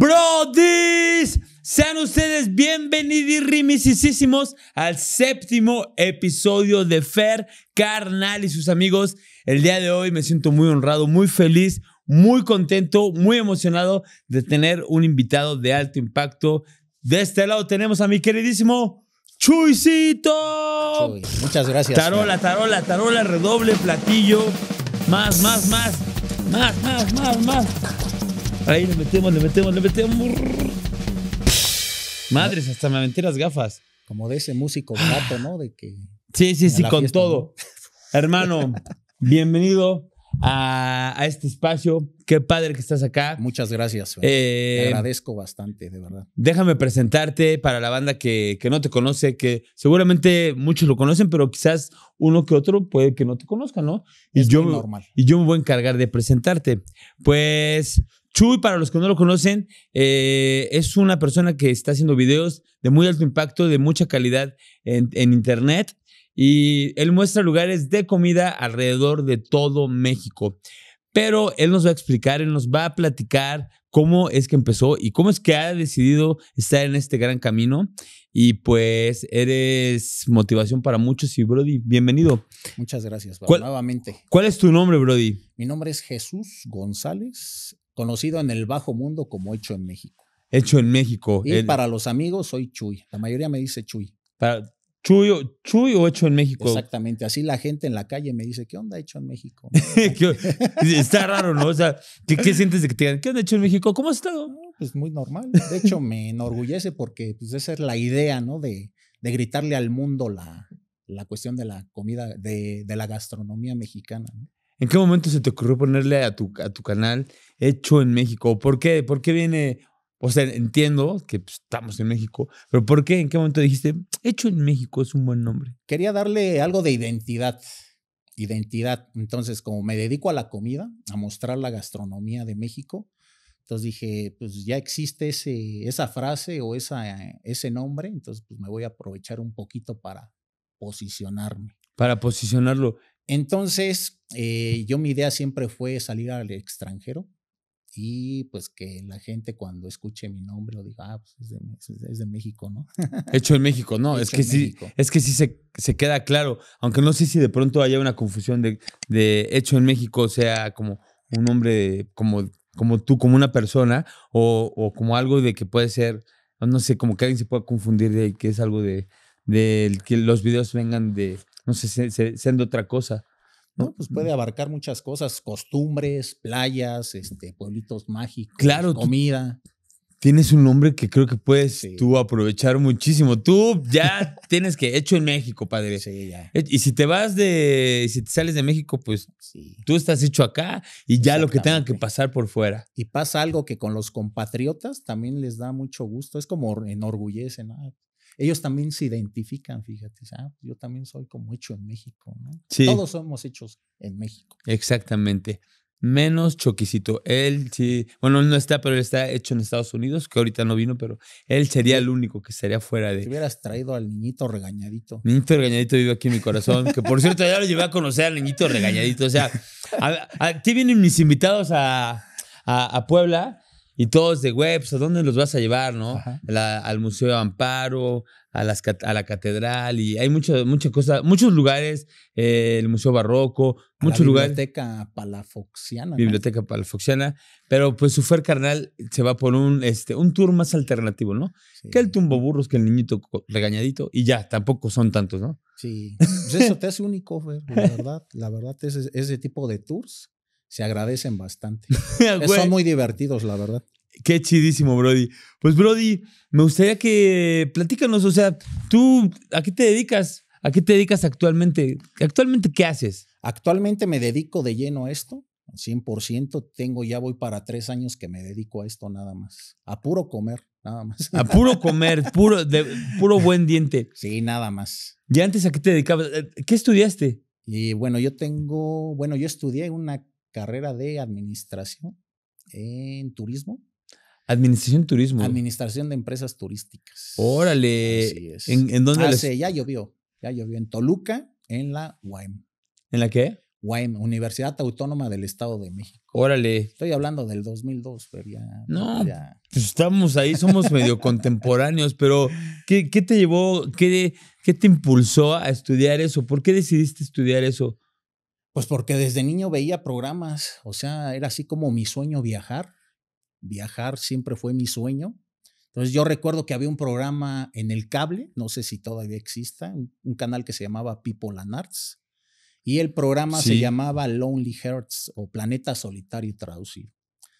Brodis, sean ustedes bienvenidos al séptimo episodio de Fer Carnal y sus amigos. El día de hoy me siento muy honrado, muy feliz, muy contento, muy emocionado de tener un invitado de alto impacto. De este lado tenemos a mi queridísimo Chuisito. Chuy, muchas gracias. Tarola, tarola, tarola, redoble, platillo. Más, más, más. Más, más, más, más. Ahí le metemos, le metemos, le metemos. Madres, hasta me aventé las gafas. Como de ese músico gato, ¿no? De que. Sí, sí, sí, con todo. Hermano, bienvenido a, este espacio. Qué padre que estás acá. Muchas gracias. Eh, agradezco bastante, de verdad. Déjame presentarte para la banda que, no te conoce, que seguramente muchos lo conocen, pero quizás uno que otro puede que no te conozca, ¿no? Y es normal. Y yo me voy a encargar de presentarte. Pues Chuy, para los que no lo conocen, eh, es una persona que está haciendo videos de muy alto impacto, de mucha calidad en, Internet y él muestra lugares de comida alrededor de todo México. Pero él nos va a explicar, él nos va a platicar cómo es que empezó y cómo es que ha decidido estar en este gran camino. Y pues eres motivación para muchos y Brody, bienvenido. Muchas gracias, nuevamente. ¿Cuál es tu nombre, Brody? Mi nombre es Jesús González conocido en el bajo mundo como Hecho en México. Hecho en México. Y para los amigos soy Chuy. La mayoría me dice Chuy. Para, Chuy, o hecho en México. Exactamente, así la gente en la calle me dice, ¿qué onda hecho en México? está raro, ¿no? O sea, ¿qué, sientes de que te digan, ¿qué onda hecho en México? ¿Cómo has estado? pues muy normal. De hecho, me enorgullece porque pues, esa es la idea, ¿no? De, de gritarle al mundo la, la cuestión de la comida, de, de la gastronomía mexicana. ¿no? ¿En qué momento se te ocurrió ponerle a tu, a tu canal hecho en México? ¿Por qué? ¿Por qué viene? O sea, entiendo que pues, estamos en México, pero ¿por qué? ¿En qué momento dijiste hecho en México es un buen nombre? Quería darle algo de identidad. Identidad. Entonces, como me dedico a la comida, a mostrar la gastronomía de México, entonces dije, pues ya existe ese, esa frase o esa, ese nombre, entonces pues me voy a aprovechar un poquito para posicionarme. Para posicionarlo. Entonces, eh, yo mi idea siempre fue salir al extranjero y pues que la gente cuando escuche mi nombre o diga, ah, pues, es de, México, ¿no? Hecho en México, ¿no? es que, sí, es que sí se, se, queda claro, aunque no sé si de pronto haya una confusión de, hecho en México, o sea, como un hombre, como, como tú, como una persona, o, como algo de que puede ser, no sé, como que alguien se pueda confundir de que es algo de, de que los videos vengan de no sé, siendo otra cosa. ¿no? Pues puede mm. abarcar muchas cosas, costumbres, playas, este, pueblitos mágicos, comida. Tienes un nombre que creo que puedes tú aprovechar muchísimo. Tú ya tienes que, hecho en México, padre. Sí, eh, Y si te vas de, si te sales de México, pues tú estás hecho acá y ya lo que tenga que pasar por fuera. Y pasa algo que con los compatriotas también les da mucho gusto. Es como enorgullece, ¿no? ellos también se identifican, fíjate, ah, yo también soy como hecho en México, ¿no? Todos somos hechos en México. Exactamente. Menos Choquisito. Él sí, bueno, él no está, pero él está hecho en Estados Unidos, que ahorita no vino, pero él sería el único que estaría fuera de. Si hubieras traído al niñito regañadito. Niñito regañadito vive aquí en mi corazón, que por cierto ya lo llevé a conocer al niñito regañadito. O sea, aquí vienen mis invitados a, a Puebla y todos de, webs, pues, ¿a dónde los vas a llevar, no? al Museo de Amparo, a, las, a la catedral, y hay muchas cosas, muchos lugares, eh, el Museo Barroco, muchos lugares. Biblioteca Palafoxiana. Biblioteca Palafoxiana. Pero pues su fer carnal se va por un, este, un tour más alternativo, ¿no? Que el tumbo burros, que el niñito regañadito, y ya, tampoco son tantos, ¿no? Sí. Pues, eso te hace único, Fer, la verdad. La verdad, ese, ese tipo de tours se agradecen bastante. Ah, Son muy divertidos, la verdad. Qué chidísimo, Brody. Pues, Brody, me gustaría que platícanos, o sea, tú, ¿a qué te dedicas? ¿A qué te dedicas actualmente? ¿Actualmente qué haces? Actualmente me dedico de lleno a esto, 100%. Tengo, ya voy para tres años que me dedico a esto nada más. A puro comer, nada más. A puro comer, puro, puro buen diente. Sí, nada más. ¿Y antes a qué te dedicabas? Eh, ¿Qué estudiaste? Y bueno, yo tengo, bueno, yo estudié una carrera de administración en turismo. Administración turismo. Administración de empresas turísticas. Órale. Así ¿En, dónde? Ya llovió. Ya llovió en Toluca, en la UAM. ¿En la qué? UAM, Universidad Autónoma del Estado de México. Órale. Estoy hablando del 2002, pero ya. No, pues, estamos ahí, somos medio contemporáneos, pero ¿qué, te llevó, qué te impulsó a estudiar eso? ¿Por qué decidiste estudiar eso? Pues porque desde niño veía programas, o sea, era así como mi sueño viajar. Viajar siempre fue mi sueño. Entonces yo recuerdo que había un programa en el cable, no sé si todavía exista, un, canal que se llamaba People and Arts. Y el programa se llamaba Lonely Hearts o Planeta Solitario traducido.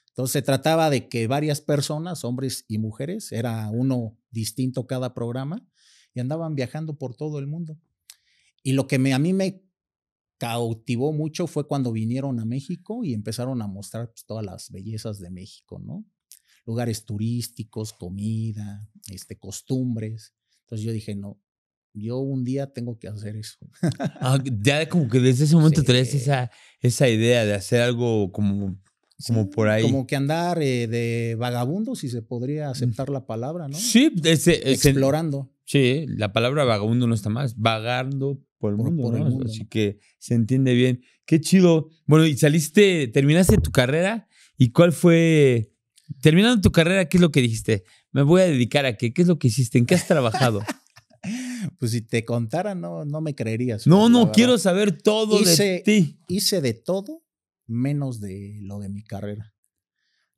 Entonces se trataba de que varias personas, hombres y mujeres, era uno distinto cada programa, y andaban viajando por todo el mundo. Y lo que me, a mí me cautivó mucho fue cuando vinieron a México y empezaron a mostrar pues, todas las bellezas de México, ¿no? Lugares turísticos, comida, este, costumbres. Entonces yo dije, no, yo un día tengo que hacer eso. Ah, ya como que desde ese momento sí. esa, esa idea de hacer algo como, como por ahí. Como que andar eh, de vagabundo, si se podría mm. aceptar la palabra, ¿no? Sí, explorando. Sí, la palabra vagabundo no está más. Vagando por el mundo. Así que se entiende bien. Qué chido. Bueno, y saliste, terminaste tu carrera. ¿Y cuál fue? Terminando tu carrera, ¿qué es lo que dijiste? ¿Me voy a dedicar a qué? ¿Qué es lo que hiciste? ¿En qué has trabajado? pues si te contara, no, no me creerías. No, no, quiero saber todo de ti. Hice de todo menos de lo de mi carrera.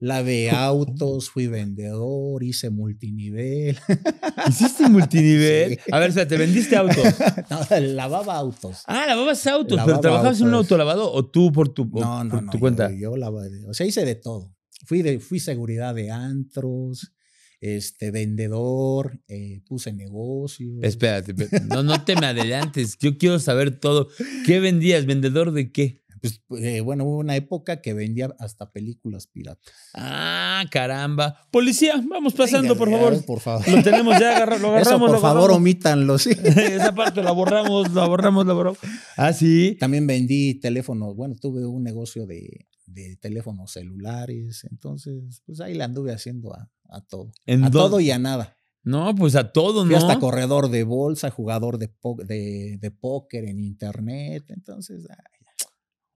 Lavé autos, fui vendedor, hice multinivel. ¿Hiciste multinivel? A ver, o sea, ¿te vendiste autos? No, lavaba autos. Ah, lavabas autos, ¿trabajabas en un autolavado o tú por tu, no, no, por tu no, cuenta? Yo, lavaba, o sea, hice de todo. Fui, de, fui seguridad de antros, este, vendedor, eh, puse negocios. Espérate, no, no te me adelantes, yo quiero saber todo. ¿Qué vendías? ¿Vendedor de qué? Pues, eh, bueno, hubo una época que vendía hasta películas piratas. Ah, caramba. Policía, vamos pasando, por favor. por favor. Lo tenemos ya, lo agarramos. por favor, omítanlo, Esa parte la borramos, la borramos, la borramos. Ah, sí. También vendí teléfonos. Bueno, tuve un negocio de, teléfonos celulares. Entonces, pues ahí la anduve haciendo a, todo. a todo y a nada. No, pues a todo, Fui ¿no? hasta corredor de bolsa, jugador de, de, de póker en internet. Entonces, ah,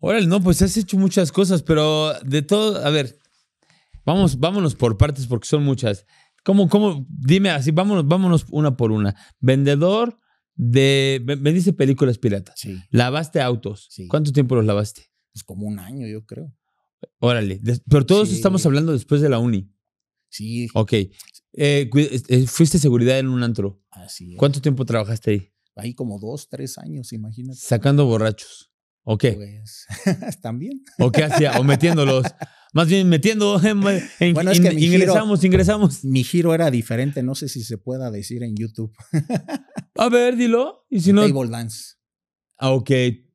Órale, no, pues has hecho muchas cosas, pero de todo, a ver, vamos, vámonos por partes porque son muchas. ¿Cómo, cómo? Dime así, vámonos, vámonos una por una. Vendedor de, me vendiste películas piratas. Sí. Lavaste autos. Sí. ¿Cuánto tiempo los lavaste? es como un año, yo creo. Órale, pero todos estamos hablando después de la uni. Sí. Ok. Eh, este, eh, fuiste seguridad en un antro. Así es. ¿Cuánto tiempo trabajaste ahí? Ahí como dos, tres años, imagínate. Sacando borrachos. ¿O qué? ¿están pues, bien? ¿O qué hacía? ¿O metiéndolos? Más bien metiendo, en, bueno, ingresamos, ingresamos. Mi giro era diferente, no sé si se pueda decir en YouTube. A ver, dilo. Y si no... Table dance. Ah, ok.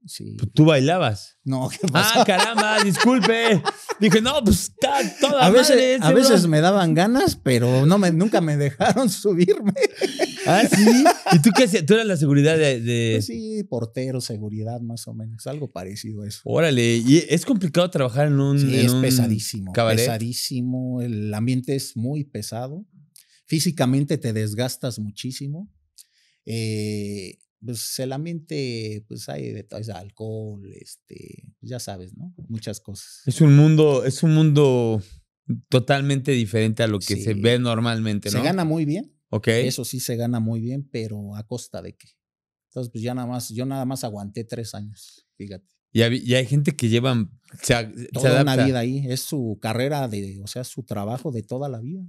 Sí. ¿Tú bailabas? No, ¿qué ah, pasó? Ah, caramba, disculpe. Dije, no, pues está toda a veces, A veces me daban ganas, pero no me, nunca me dejaron subirme. Ah, sí. ¿Y tú qué hacías? ¿Tú eras la seguridad de.? Pues sí, portero, seguridad, más o menos. Algo parecido a eso. Órale. ¿Y es complicado trabajar en un. es pesadísimo. Pesadísimo. El ambiente es muy pesado. Físicamente te desgastas muchísimo. Eh, pues el ambiente, pues hay de todo, alcohol, este, ya sabes, ¿no? Muchas cosas. Es un mundo, es un mundo totalmente diferente a lo que se ve normalmente, ¿no? Se gana muy bien, eso sí se gana muy bien, pero a costa de qué. Entonces, pues ya nada más, yo nada más aguanté tres años, fíjate. Y hay, gente que llevan toda una vida ahí, es su carrera de, o sea, su trabajo de toda la vida.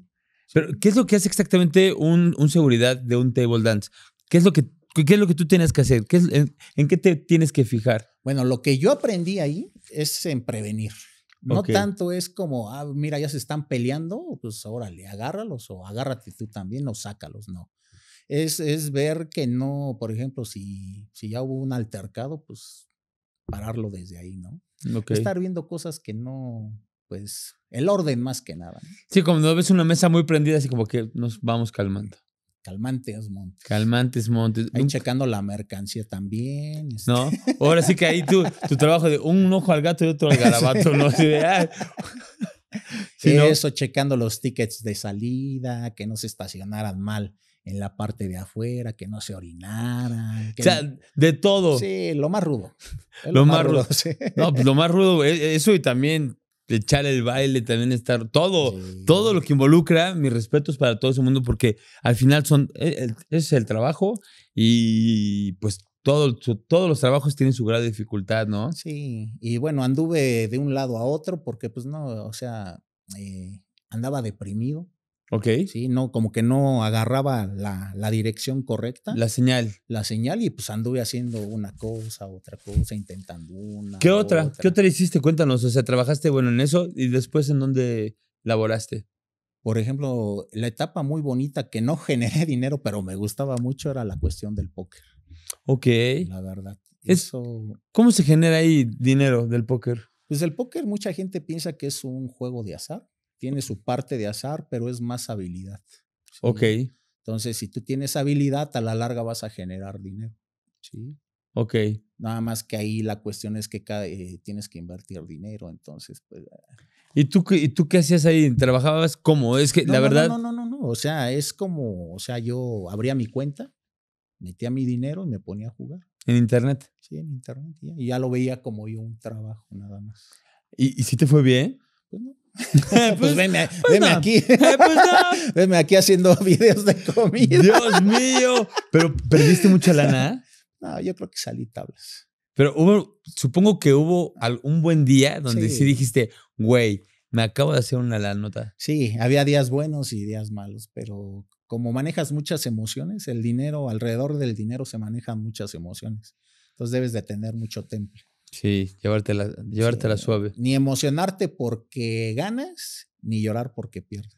Pero, ¿qué es lo que hace exactamente un, un seguridad de un table dance? ¿Qué es lo que, qué es lo que tú tienes que hacer? ¿Qué es, en, qué te tienes que fijar? Bueno, lo que yo aprendí ahí es en prevenir. No tanto es como, ah, mira, ya se están peleando, pues órale, agárralos o agárrate tú también o sácalos, no. Es, es ver que no, por ejemplo, si, si ya hubo un altercado, pues pararlo desde ahí, ¿no? Estar viendo cosas que no, pues, el orden más que nada. Sí, como no ves una mesa muy prendida, así como que nos vamos calmando. Calmantes Montes. Calmantes Montes. Ahí checando la mercancía también. Este. No, ahora sí que ahí tú, tu trabajo de un ojo al gato y otro al garabato, ¿no? Ah". Sí, Eso, checando los tickets de salida, que no se estacionaran mal en la parte de afuera, que no se orinaran. o sea, de todo. Sí, lo más rudo. Lo, más rudo. sí. Pues lo más rudo, e, eso y también echar el baile, también estar, todo, todo lo que involucra, mis respetos para todo ese mundo, porque al final son, e, es el trabajo y pues todo, todos los trabajos tienen su grado de dificultad, ¿no? Sí, y bueno, anduve de un lado a otro porque pues no, o sea, eh, andaba deprimido, Ok. Sí, no, como que no agarraba la, dirección correcta. La señal. La señal y pues anduve haciendo una cosa, otra cosa, intentando una. ¿Qué otra? ¿Qué otra hiciste? Cuéntanos. O sea, trabajaste, bueno, en eso y después en dónde laboraste. Por ejemplo, la etapa muy bonita que no generé dinero, pero me gustaba mucho era la cuestión del póker. Ok. La verdad. eso. ¿Cómo se genera ahí dinero del póker? Pues el póker, mucha gente piensa que es un juego de azar tiene su parte de azar, pero es más habilidad. Ok. Entonces, si tú tienes habilidad, a la larga vas a generar dinero. Sí. Ok. Nada más que ahí la cuestión es que eh, tienes que invertir dinero, entonces, pues. Ah, ¿Y tú, ¿Y tú qué hacías ahí? ¿Trabajabas cómo? Es que no, la verdad. No, no, no, no, O sea, es como. O sea, yo abría mi cuenta, metía mi dinero y me ponía a jugar. ¿En internet? Sí, en internet. Y ya lo veía como yo un trabajo, nada más. ¿Y, y si te fue bien? Pues no. pues, aquí. aquí haciendo videos de comida. Dios mío. Pero perdiste mucha lana. No, yo creo que salí tablas. Pero supongo que hubo un buen día donde sí, dijiste, güey, me acabo de hacer una lana nota. Sí, había días buenos y días malos, pero como manejas muchas emociones, el dinero, alrededor del dinero se manejan muchas emociones. Entonces debes de tener mucho temple. Sí, llevártela, llevártela suave. Ni emocionarte porque ganas, ni llorar porque pierdes.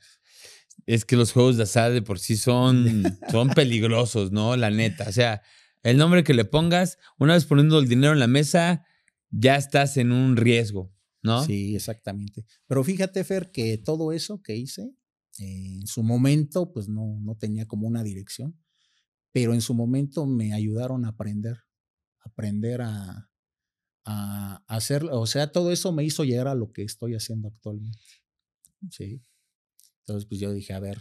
Es que los juegos de azar de por sí son, son peligrosos, ¿no? La neta. O sea, el nombre que le pongas, una vez poniendo el dinero en la mesa, ya estás en un riesgo, ¿no? Sí, exactamente. Pero fíjate, Fer, que todo eso que hice, eh, en su momento, pues no, no tenía como una dirección, pero en su momento me ayudaron a aprender, aprender a, a hacer, o sea, todo eso me hizo llegar a lo que estoy haciendo actualmente. Sí. Entonces, pues yo dije, a ver,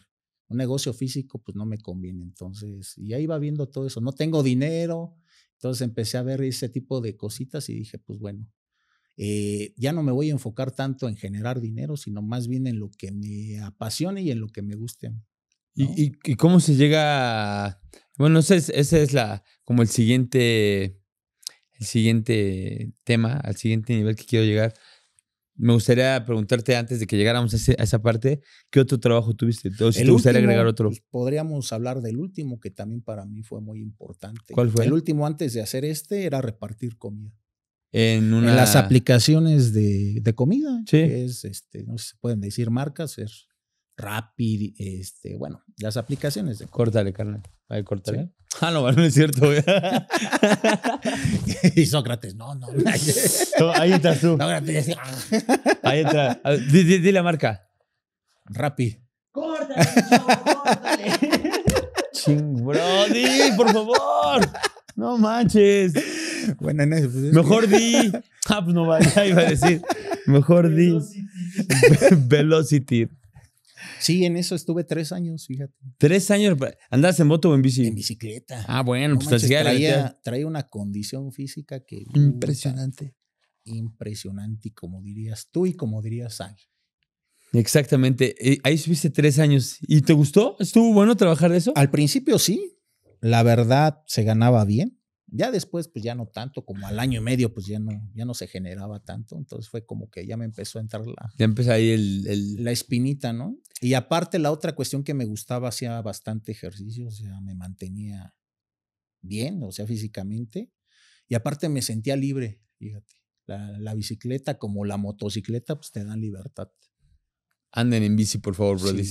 un negocio físico, pues no me conviene. Entonces, y ahí va viendo todo eso. No tengo dinero. Entonces empecé a ver ese tipo de cositas y dije, pues bueno, eh, ya no me voy a enfocar tanto en generar dinero, sino más bien en lo que me apasione y en lo que me guste. ¿Y, cómo se llega? Bueno, ese es, es la, como el siguiente el siguiente tema, al siguiente nivel que quiero llegar. Me gustaría preguntarte antes de que llegáramos a, esa parte, ¿qué otro trabajo tuviste? si te gustaría agregar otro. Pues, podríamos hablar del último, que también para mí fue muy importante. ¿Cuál fue? El último antes de hacer este era repartir comida. En, una... las aplicaciones de, comida. Que es, este, no se pueden decir marcas, es Rapid, este, bueno, las aplicaciones. De... Córtale, carnal. Ahí, córtale. Ah, no, no es cierto. y Sócrates, no, no. ahí entras tú. ahí entra. Dile la marca. Rapid. Córtale, chavo, córtale. Ching, brody, por favor. No manches. Bueno, no, pues, Mejor di. Ah, pues no vaya, iba a decir. Mejor Velocity. di. Velocity. Sí, en eso estuve tres años, fíjate. ¿Tres años? ¿Andabas en moto o en bici? En bicicleta. Ah, bueno, pues manches, traía, traía, una condición física que... Uh, impresionante. impresionante, como dirías tú y como dirías Ángel. Exactamente. Eh, ahí estuviste tres años. ¿Y te gustó? ¿Estuvo bueno trabajar de eso? Al principio sí. La verdad, se ganaba bien. Ya después, pues ya no tanto, como al año y medio, pues ya no, ya no se generaba tanto. Entonces fue como que ya me empezó a entrar la. Ya empezó ahí el, el... La espinita, ¿no? Y aparte, la otra cuestión que me gustaba, hacía bastante ejercicio, o sea, me mantenía bien, o sea, físicamente. Y aparte me sentía libre, fíjate. La, la bicicleta como la motocicleta, pues te dan libertad anden en bici, por favor, Brody.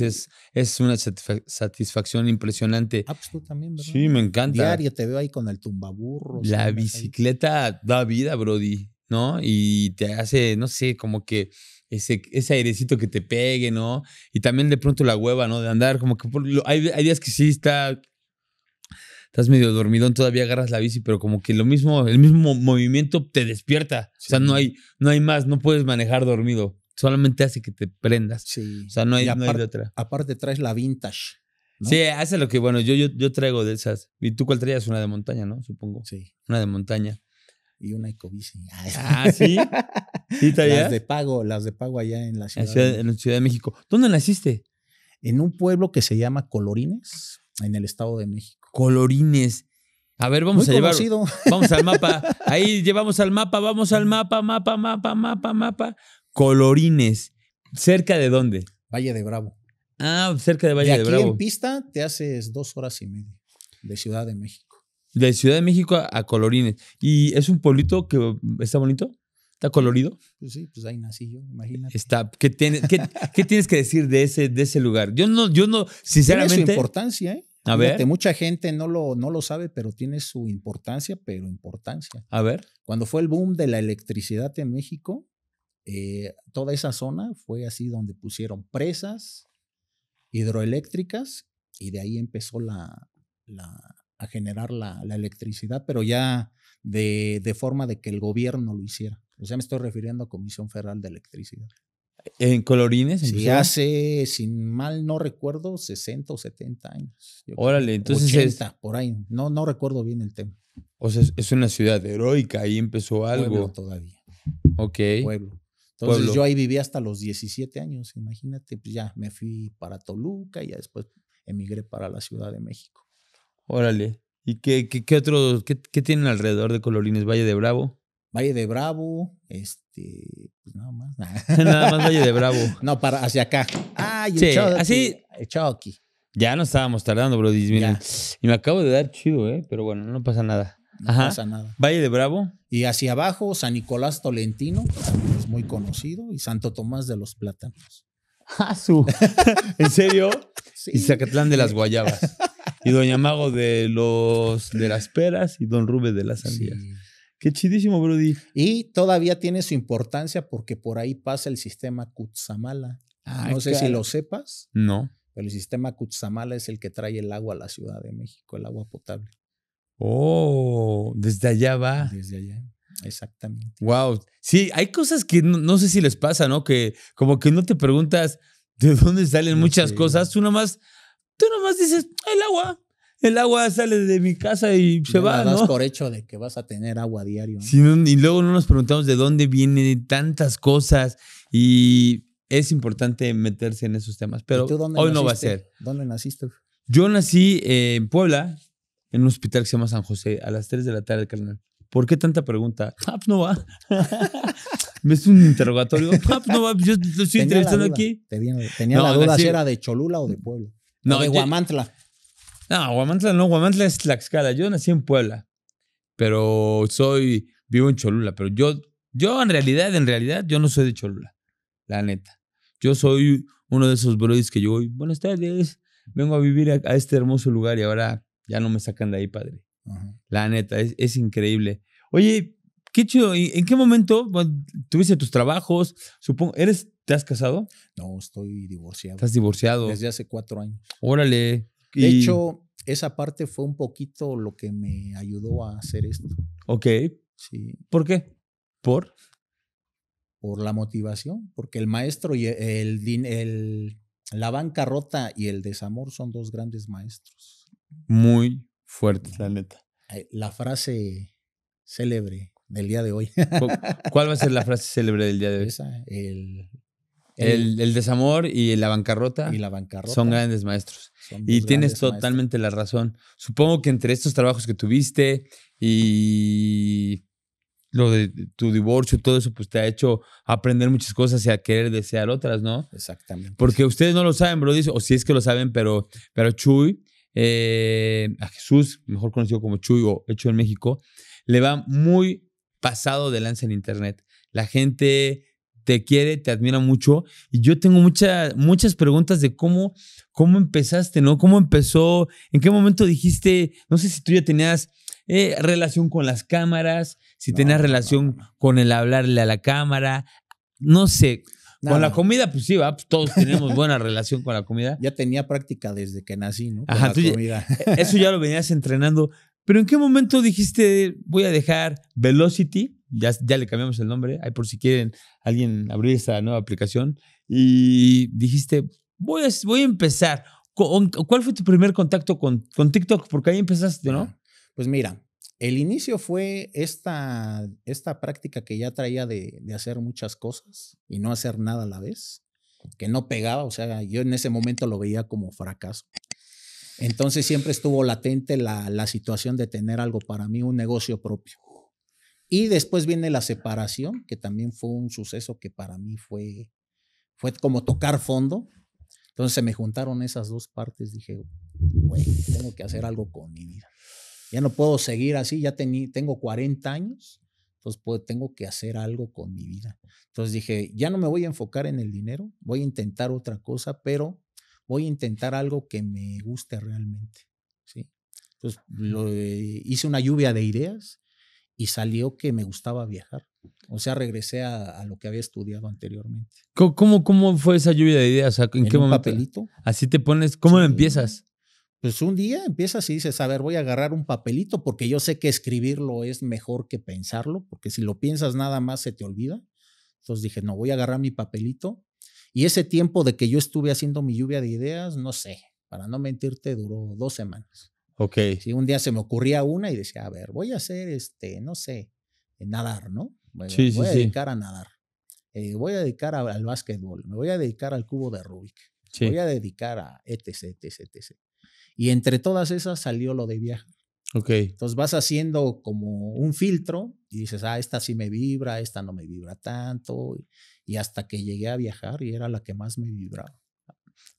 es una satisfacción impresionante. Absolutamente. Ah, pues Sí, me encanta. Diario te veo ahí con el tumbaburro. La bicicleta da vida, Brody, ¿no? Y te hace, no sé, como que ese, ese airecito que te pegue, ¿no? Y también de pronto la hueva, ¿no? De andar, como que hay, días que sí está estás medio dormidón, todavía agarras la bici, pero como que lo mismo, el mismo movimiento te despierta. O sea, no hay, no hay más, no puedes manejar dormido solamente hace que te prendas. O sea, no hay, de otra. Aparte traes la vintage. Sí, hace lo que, bueno, yo, yo, traigo de esas. ¿Y tú cuál traías? Una de montaña, ¿no? Supongo. Sí. Una de montaña y una ecobici. Ah, sí. ¿Sí las de pago, las de pago allá en la ciudad. En, ciudad, de... ciudad de México. ¿Dónde naciste? En un pueblo que se llama Colorines, en el Estado de México. Colorines. A ver, vamos Muy a conocido. llevar. Vamos al mapa. Ahí llevamos al mapa, vamos al mapa, mapa, mapa, mapa, mapa. Colorines. ¿Cerca de dónde? Valle de Bravo. Ah, cerca de Valle de, Bravo. Y Bravo. en pista te haces dos horas y media de Ciudad de México. De Ciudad de México a, Colorines. ¿Y es un pueblito que está bonito? ¿Está colorido? Pues sí, pues ahí nací yo, imagínate. Está, ¿qué, qué, tienes que decir de ese, de ese lugar? Yo no, yo no, sinceramente. Tiene su importancia, ¿eh? A ver. mucha gente no lo, no lo sabe, pero tiene su importancia, pero importancia. A ver. Cuando fue el boom de la electricidad en México, eh, toda esa zona fue así donde pusieron presas hidroeléctricas y de ahí empezó la, la a generar la, electricidad, pero ya de, de, forma de que el gobierno lo hiciera. O sea, me estoy refiriendo a Comisión Federal de Electricidad. ¿En colorines? ya hace, sin mal no recuerdo, 60 o 70 años. Órale, entonces. 80, por ahí. No, no recuerdo bien el tema. O sea, es una ciudad heroica, ahí empezó algo. todavía. Ok. Pueblo. Entonces yo ahí viví hasta los 17 años, imagínate, pues ya me fui para Toluca y ya después emigré para la Ciudad de México. Órale. ¿Y qué, qué, otros, qué, qué, tienen alrededor de Colorines? Valle de Bravo. Valle de Bravo, este, pues nada más. Nada, más Valle de Bravo. No, para hacia acá. Ah, sí, así. El Ya no estábamos tardando, bro. Y, y me acabo de dar chido, ¿eh? Pero bueno, no pasa nada no pasa nada. Valle de Bravo. Y hacia abajo, San Nicolás Tolentino, es muy conocido, y Santo Tomás de los Plátanos. Ah, ¿En serio? Y Zacatlán de las Guayabas. Y Doña Mago de los de las peras y Don Rubén de las sandías. Qué chidísimo, Brody. Y todavía tiene su importancia porque por ahí pasa el sistema Kutsamala. Ah, no sé si lo sepas. No. Pero el sistema Kutsamala es el que trae el agua a la Ciudad de México, el agua potable. Oh, desde allá va. Desde allá. Exactamente. Wow. Sí, hay cosas que no, sé si les pasa, ¿no? Que como que no te preguntas de dónde salen muchas cosas. Tú nomás, tú nomás dices, el agua. El agua sale de mi casa y se va, ¿no? ¿no? por hecho de que vas a tener agua diario. ¿no? y luego no nos preguntamos de dónde vienen tantas cosas y es importante meterse en esos temas. Pero hoy no va a ser. ¿Dónde naciste? Yo nací en Puebla, en un hospital que se llama San José a las 3 de la tarde, carnal. ¿Por qué tanta pregunta? Ah, pues no va. Es un interrogatorio? Ah, pues no va, yo estoy entrevistando aquí. Tenía, la duda si era de Cholula o de Puebla. No, de No, Guamantla no, Huamantla es Tlaxcala. Yo nací en Puebla, pero soy, vivo en Cholula, pero yo, yo en realidad, en realidad, yo no soy de Cholula, la neta. Yo soy uno de esos brodis que yo voy, buenas tardes, vengo a vivir a este hermoso lugar y ahora ya no me sacan de ahí, padre. La neta, es, increíble. Oye, qué chido. en qué momento tuviste tus trabajos? Supongo, ¿eres, ¿te has casado? No, estoy divorciado. ¿Estás divorciado? Desde hace cuatro años. Órale. De hecho, esa parte fue un poquito lo que me ayudó a hacer esto. Ok. Sí. ¿Por qué? ¿Por? Por la motivación, porque el maestro y el, el, el la bancarrota y el desamor son dos grandes maestros muy fuerte la neta. La frase célebre del día de hoy. ¿Cuál va a ser la frase célebre del día de hoy? el, el, desamor y la bancarrota. Y la bancarrota. Son grandes maestros. y tienes totalmente la razón. Supongo que entre estos trabajos que tuviste y lo de tu divorcio, todo eso, pues te ha hecho aprender muchas cosas y a querer desear otras, ¿no? Exactamente. Porque ustedes no lo saben, bro, o si es que lo saben, pero, pero Chuy eh, a Jesús, mejor conocido como Chuyo, hecho en México, le va muy pasado de lanza en Internet. La gente te quiere, te admira mucho. Y yo tengo muchas muchas preguntas de cómo, cómo empezaste, ¿no? ¿Cómo empezó? ¿En qué momento dijiste? No sé si tú ya tenías eh, relación con las cámaras, si tenías relación con el hablarle a la cámara. No sé, con la comida, pues sí, pues todos tenemos buena relación con la comida. Ya tenía práctica desde que nací, ¿no? Ajá, e, eso ya lo venías entrenando. Pero ¿en qué momento dijiste, voy a dejar Velocity? Ya, le cambiamos el nombre, ahí por si quieren alguien abrir esta nueva aplicación. Y dijiste, voy a, voy a empezar. ¿Cuál fue tu primer contacto con, con TikTok? Porque ahí empezaste, ¿no? Ah, pues mira, el inicio fue esta, esta práctica que ya traía de, hacer muchas cosas y no hacer nada a la vez, que no pegaba, o sea, yo en ese momento lo veía como fracaso. Entonces siempre estuvo latente la, situación de tener algo para mí, un negocio propio. Y después viene la separación, que también fue un suceso que para mí fue, fue como tocar fondo. Entonces se me juntaron esas dos partes, dije, güey, tengo que hacer algo con mi vida ya no puedo seguir así, ya tengo 40 años, entonces pues tengo que hacer algo con mi vida. Entonces dije, ya no me voy a enfocar en el dinero, voy a intentar otra cosa, pero voy a intentar algo que me guste realmente. ¿sí? Entonces eh, hice una lluvia de ideas y salió que me gustaba viajar. O sea, regresé a, lo que había estudiado anteriormente. ¿Cómo, cómo, fue esa lluvia de ideas? ¿En, qué un papelito. Así te pones, ¿cómo empiezas? pues un día empiezas y dices, a ver, voy a agarrar un papelito porque yo sé que escribirlo es mejor que pensarlo, porque si lo piensas nada más se te olvida. Entonces dije, no, voy a agarrar mi papelito. Y ese tiempo de que yo estuve haciendo mi lluvia de ideas, no sé, para no mentirte, duró dos semanas. Ok. Si un día se me ocurría una y decía, a ver, voy a hacer este, no sé, eh, nadar, ¿no? Voy, sí, eh, voy a dedicar a nadar. voy a dedicar al básquetbol. Me voy a dedicar al cubo de Rubik. Voy a dedicar a etc, etc, etc. Y entre todas esas salió lo de viajar. Ok. Entonces vas haciendo como un filtro y dices, ah, esta sí me vibra, esta no me vibra tanto. Y hasta que llegué a viajar y era la que más me vibraba.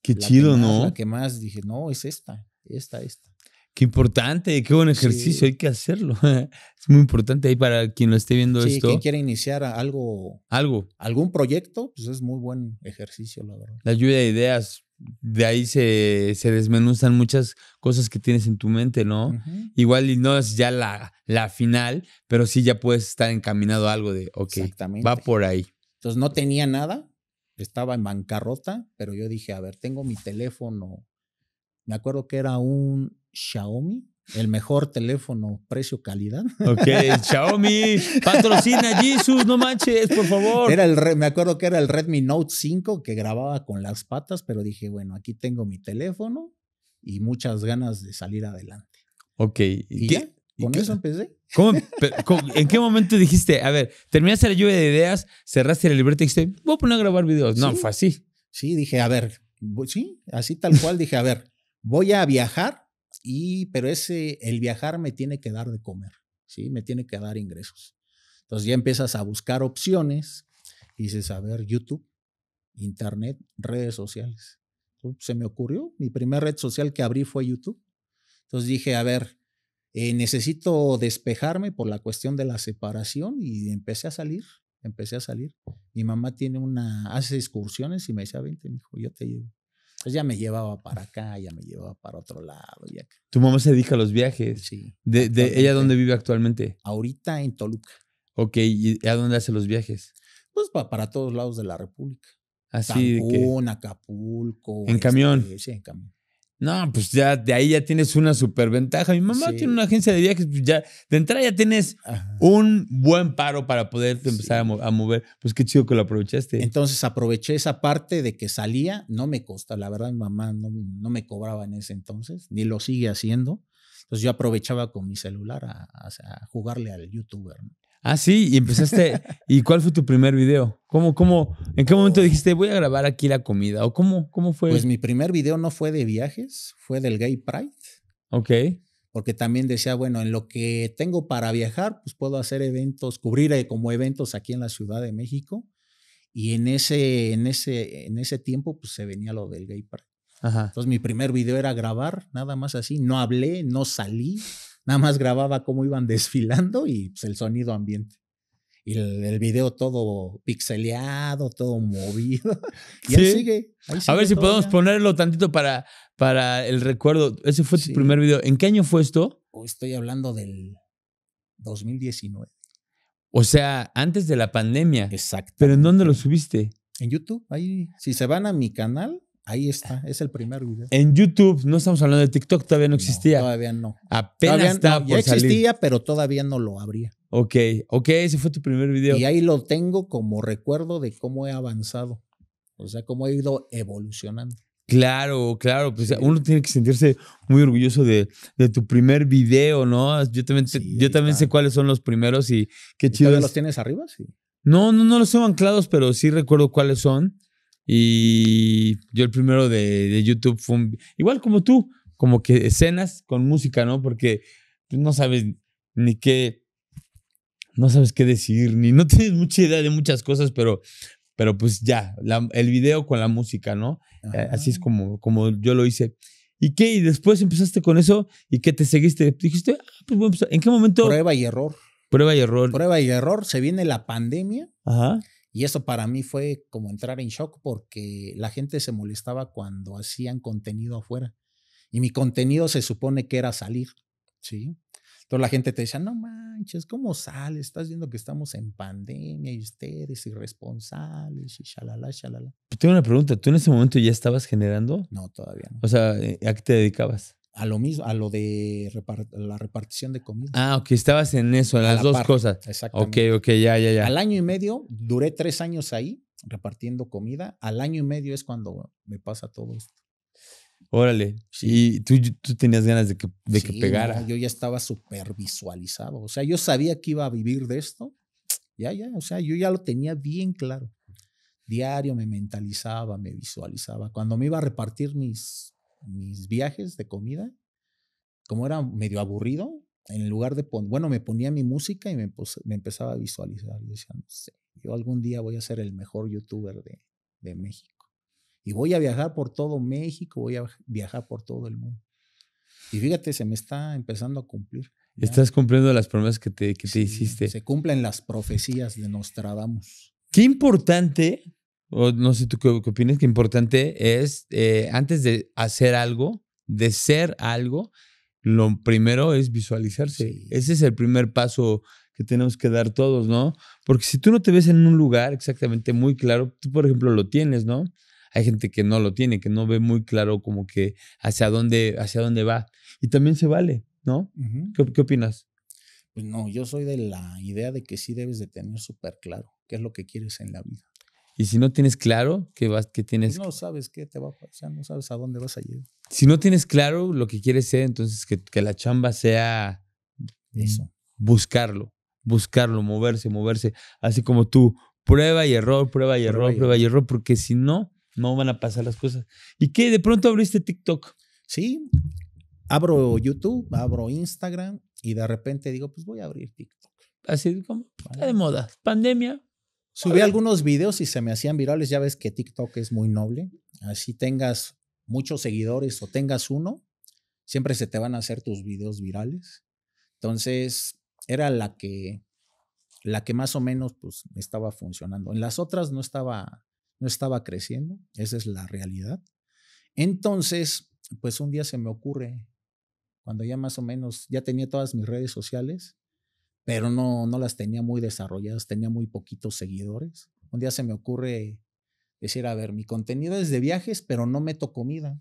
Qué chido, ¿no? La que más dije, no, es esta, esta, esta. Qué importante, qué buen ejercicio, hay que hacerlo. es muy importante ahí para quien lo esté viendo sí, esto. Quien quiera iniciar algo, algo, algún proyecto, pues es muy buen ejercicio, la verdad. La lluvia de ideas de ahí se, desmenuzan muchas cosas que tienes en tu mente, ¿no? Igual y no es ya la, la final, pero sí ya puedes estar encaminado a algo de, ok, va por ahí. Entonces no tenía nada, estaba en bancarrota, pero yo dije, a ver, tengo mi teléfono, me acuerdo que era un Xiaomi, el mejor teléfono, precio, calidad. Ok, Xiaomi, patrocina Jesus, no manches, por favor. Era el, me acuerdo que era el Redmi Note 5 que grababa con las patas, pero dije, bueno, aquí tengo mi teléfono y muchas ganas de salir adelante. Ok. ¿Y con eso empecé. en qué momento dijiste, a ver, terminaste la lluvia de ideas, cerraste la libreta y dijiste, voy a poner a grabar videos? No, fue así. Sí, dije, a ver, sí, así tal cual dije, a ver, voy a viajar y, pero ese, el viajar me tiene que dar de comer, ¿sí? Me tiene que dar ingresos. Entonces ya empiezas a buscar opciones y dices, a ver, YouTube, Internet, redes sociales. se me ocurrió, mi primera red social que abrí fue YouTube. Entonces dije, a ver, eh, necesito despejarme por la cuestión de la separación y empecé a salir, empecé a salir. Mi mamá tiene una, hace excursiones y me decía, vente, hijo, yo te llevo. Pues ya me llevaba para acá, ya me llevaba para otro lado. Tu mamá se dedica a los viajes. Sí. De, ¿Ella dónde vive actualmente? Ahorita en Toluca. Ok, ¿y a dónde hace los viajes? Pues para, todos lados de la República. Así ah, Cancún, que... Acapulco. ¿En camión? Este, sí, en camión. No, pues ya de ahí ya tienes una superventaja. Mi mamá tiene una agencia de viajes, pues ya de entrada ya tienes un buen paro para poder empezar a, mover. Pues qué chido que lo aprovechaste. Entonces aproveché esa parte de que salía, no me costa, la verdad mi mamá no, no me cobraba en ese entonces, ni lo sigue haciendo. Entonces yo aprovechaba con mi celular a, jugarle al youtuber. Ah, sí, y empezaste. ¿Y cuál fue tu primer video? ¿Cómo, cómo, en qué momento dijiste voy a grabar aquí la comida? ¿O cómo, cómo fue? Pues mi primer video no fue de viajes, fue del Gay Pride. Ok. Porque también decía, bueno, en lo que tengo para viajar, pues puedo hacer eventos, cubrir eh, como eventos aquí en la Ciudad de México. Y en ese, en ese, en ese tiempo, pues se venía lo del Gay Pride. Ajá. Entonces mi primer video era grabar, nada más así. No hablé, no salí. Nada más grababa cómo iban desfilando y pues, el sonido ambiente. Y el, video todo pixeleado, todo movido. y ahí, sigue, A ver si podemos ponerlo tantito para, para el recuerdo. Ese fue tu primer video. ¿En qué año fue esto? Estoy hablando del 2019. O sea, antes de la pandemia. Exacto. ¿Pero en dónde lo subiste? En YouTube. Ahí, si se van a mi canal, Ahí está, es el primer video. En YouTube, no estamos hablando de TikTok, todavía no existía. No, todavía no. Apenas está no, por ya existía, pero todavía no lo abría. Ok, ok, ese fue tu primer video. Y ahí lo tengo como recuerdo de cómo he avanzado. O sea, cómo he ido evolucionando. Claro, claro, pues uno tiene que sentirse muy orgulloso de, tu primer video, ¿no? Yo también, yo también sé cuáles son los primeros y qué chido. ¿Los tienes arriba? Sí. No, no, no los tengo anclados, pero sí recuerdo cuáles son. Y yo el primero de, YouTube fue igual como tú, como que escenas con música, ¿no? Porque no sabes ni qué, no sabes qué decir, ni no tienes mucha idea de muchas cosas, pero, pero pues ya, el video con la música, ¿no? Eh, así es como, como yo lo hice. ¿Y qué? Y después empezaste con eso y qué te seguiste. Dijiste, ah, pues bueno, pues, ¿en qué momento? Prueba y error. Prueba y error. Prueba y error. Se viene la pandemia. Ajá. Y eso para mí fue como entrar en shock porque la gente se molestaba cuando hacían contenido afuera. Y mi contenido se supone que era salir, ¿sí? Entonces la gente te decía, no manches, ¿cómo sales? Estás viendo que estamos en pandemia y ustedes irresponsables y shalala, shalala. Tengo una pregunta, ¿tú en ese momento ya estabas generando? No, todavía no. O sea, eh, ¿a qué te dedicabas? a lo mismo, a lo de la repartición de comida. Ah, ok, estabas en eso, en las dos cosas. Exactamente. Ok, ok, ya, ya, ya. Al año y medio, duré tres años ahí repartiendo comida. Al año y medio es cuando me pasa todo esto. Órale, y tú, tú, tenías ganas de que, pegara. yo ya estaba súper visualizado. O sea, yo sabía que iba a vivir de esto. Ya, ya, o sea, yo ya lo tenía bien claro. Diario me mentalizaba, me visualizaba. Cuando me iba a repartir mis mis viajes de comida, como era medio aburrido, en lugar de poner, bueno, me ponía mi música y me, empezaba a visualizar. Y decía, no sé, yo algún día voy a ser el mejor youtuber de, México. Y voy a viajar por todo México, voy a viajar por todo el mundo. Y fíjate, se me está empezando a cumplir. Estás cumpliendo las promesas que te, que te hiciste. Se cumplen las profecías de Nostradamus. Qué importante no sé tú qué, opinas, que importante es, eh, antes de hacer algo, de ser algo, lo primero es visualizarse. Ese es el primer paso que tenemos que dar todos, ¿no? Porque si tú no te ves en un lugar exactamente muy claro, tú por ejemplo lo tienes, ¿no? Hay gente que no lo tiene, que no ve muy claro como que hacia dónde, hacia dónde va. Y también se vale, ¿no? ¿Qué, ¿Qué, opinas? Pues no, yo soy de la idea de que sí debes de tener súper claro qué es lo que quieres en la vida. Y si no tienes claro que vas, que tienes. No sabes qué te va a pasar, no sabes a dónde vas a llegar. Si no tienes claro lo que quieres ser, entonces que, la chamba sea eso. Buscarlo, buscarlo, moverse, moverse. Así como tú, prueba y error, prueba y error, prueba y error, porque si no, no van a pasar las cosas. ¿Y qué? De pronto abriste TikTok. Sí, abro YouTube, abro Instagram y de repente digo, pues voy a abrir TikTok. Así como, de moda. Pandemia, Subí algunos videos y se me hacían virales. Ya ves que TikTok es muy noble. Así tengas muchos seguidores o tengas uno, siempre se te van a hacer tus videos virales. Entonces, era la que, la que más o menos pues, estaba funcionando. En las otras no estaba, no estaba creciendo. Esa es la realidad. Entonces, pues un día se me ocurre, cuando ya más o menos, ya tenía todas mis redes sociales, pero no, no las tenía muy desarrolladas, tenía muy poquitos seguidores. Un día se me ocurre decir, a ver, mi contenido es de viajes, pero no meto comida.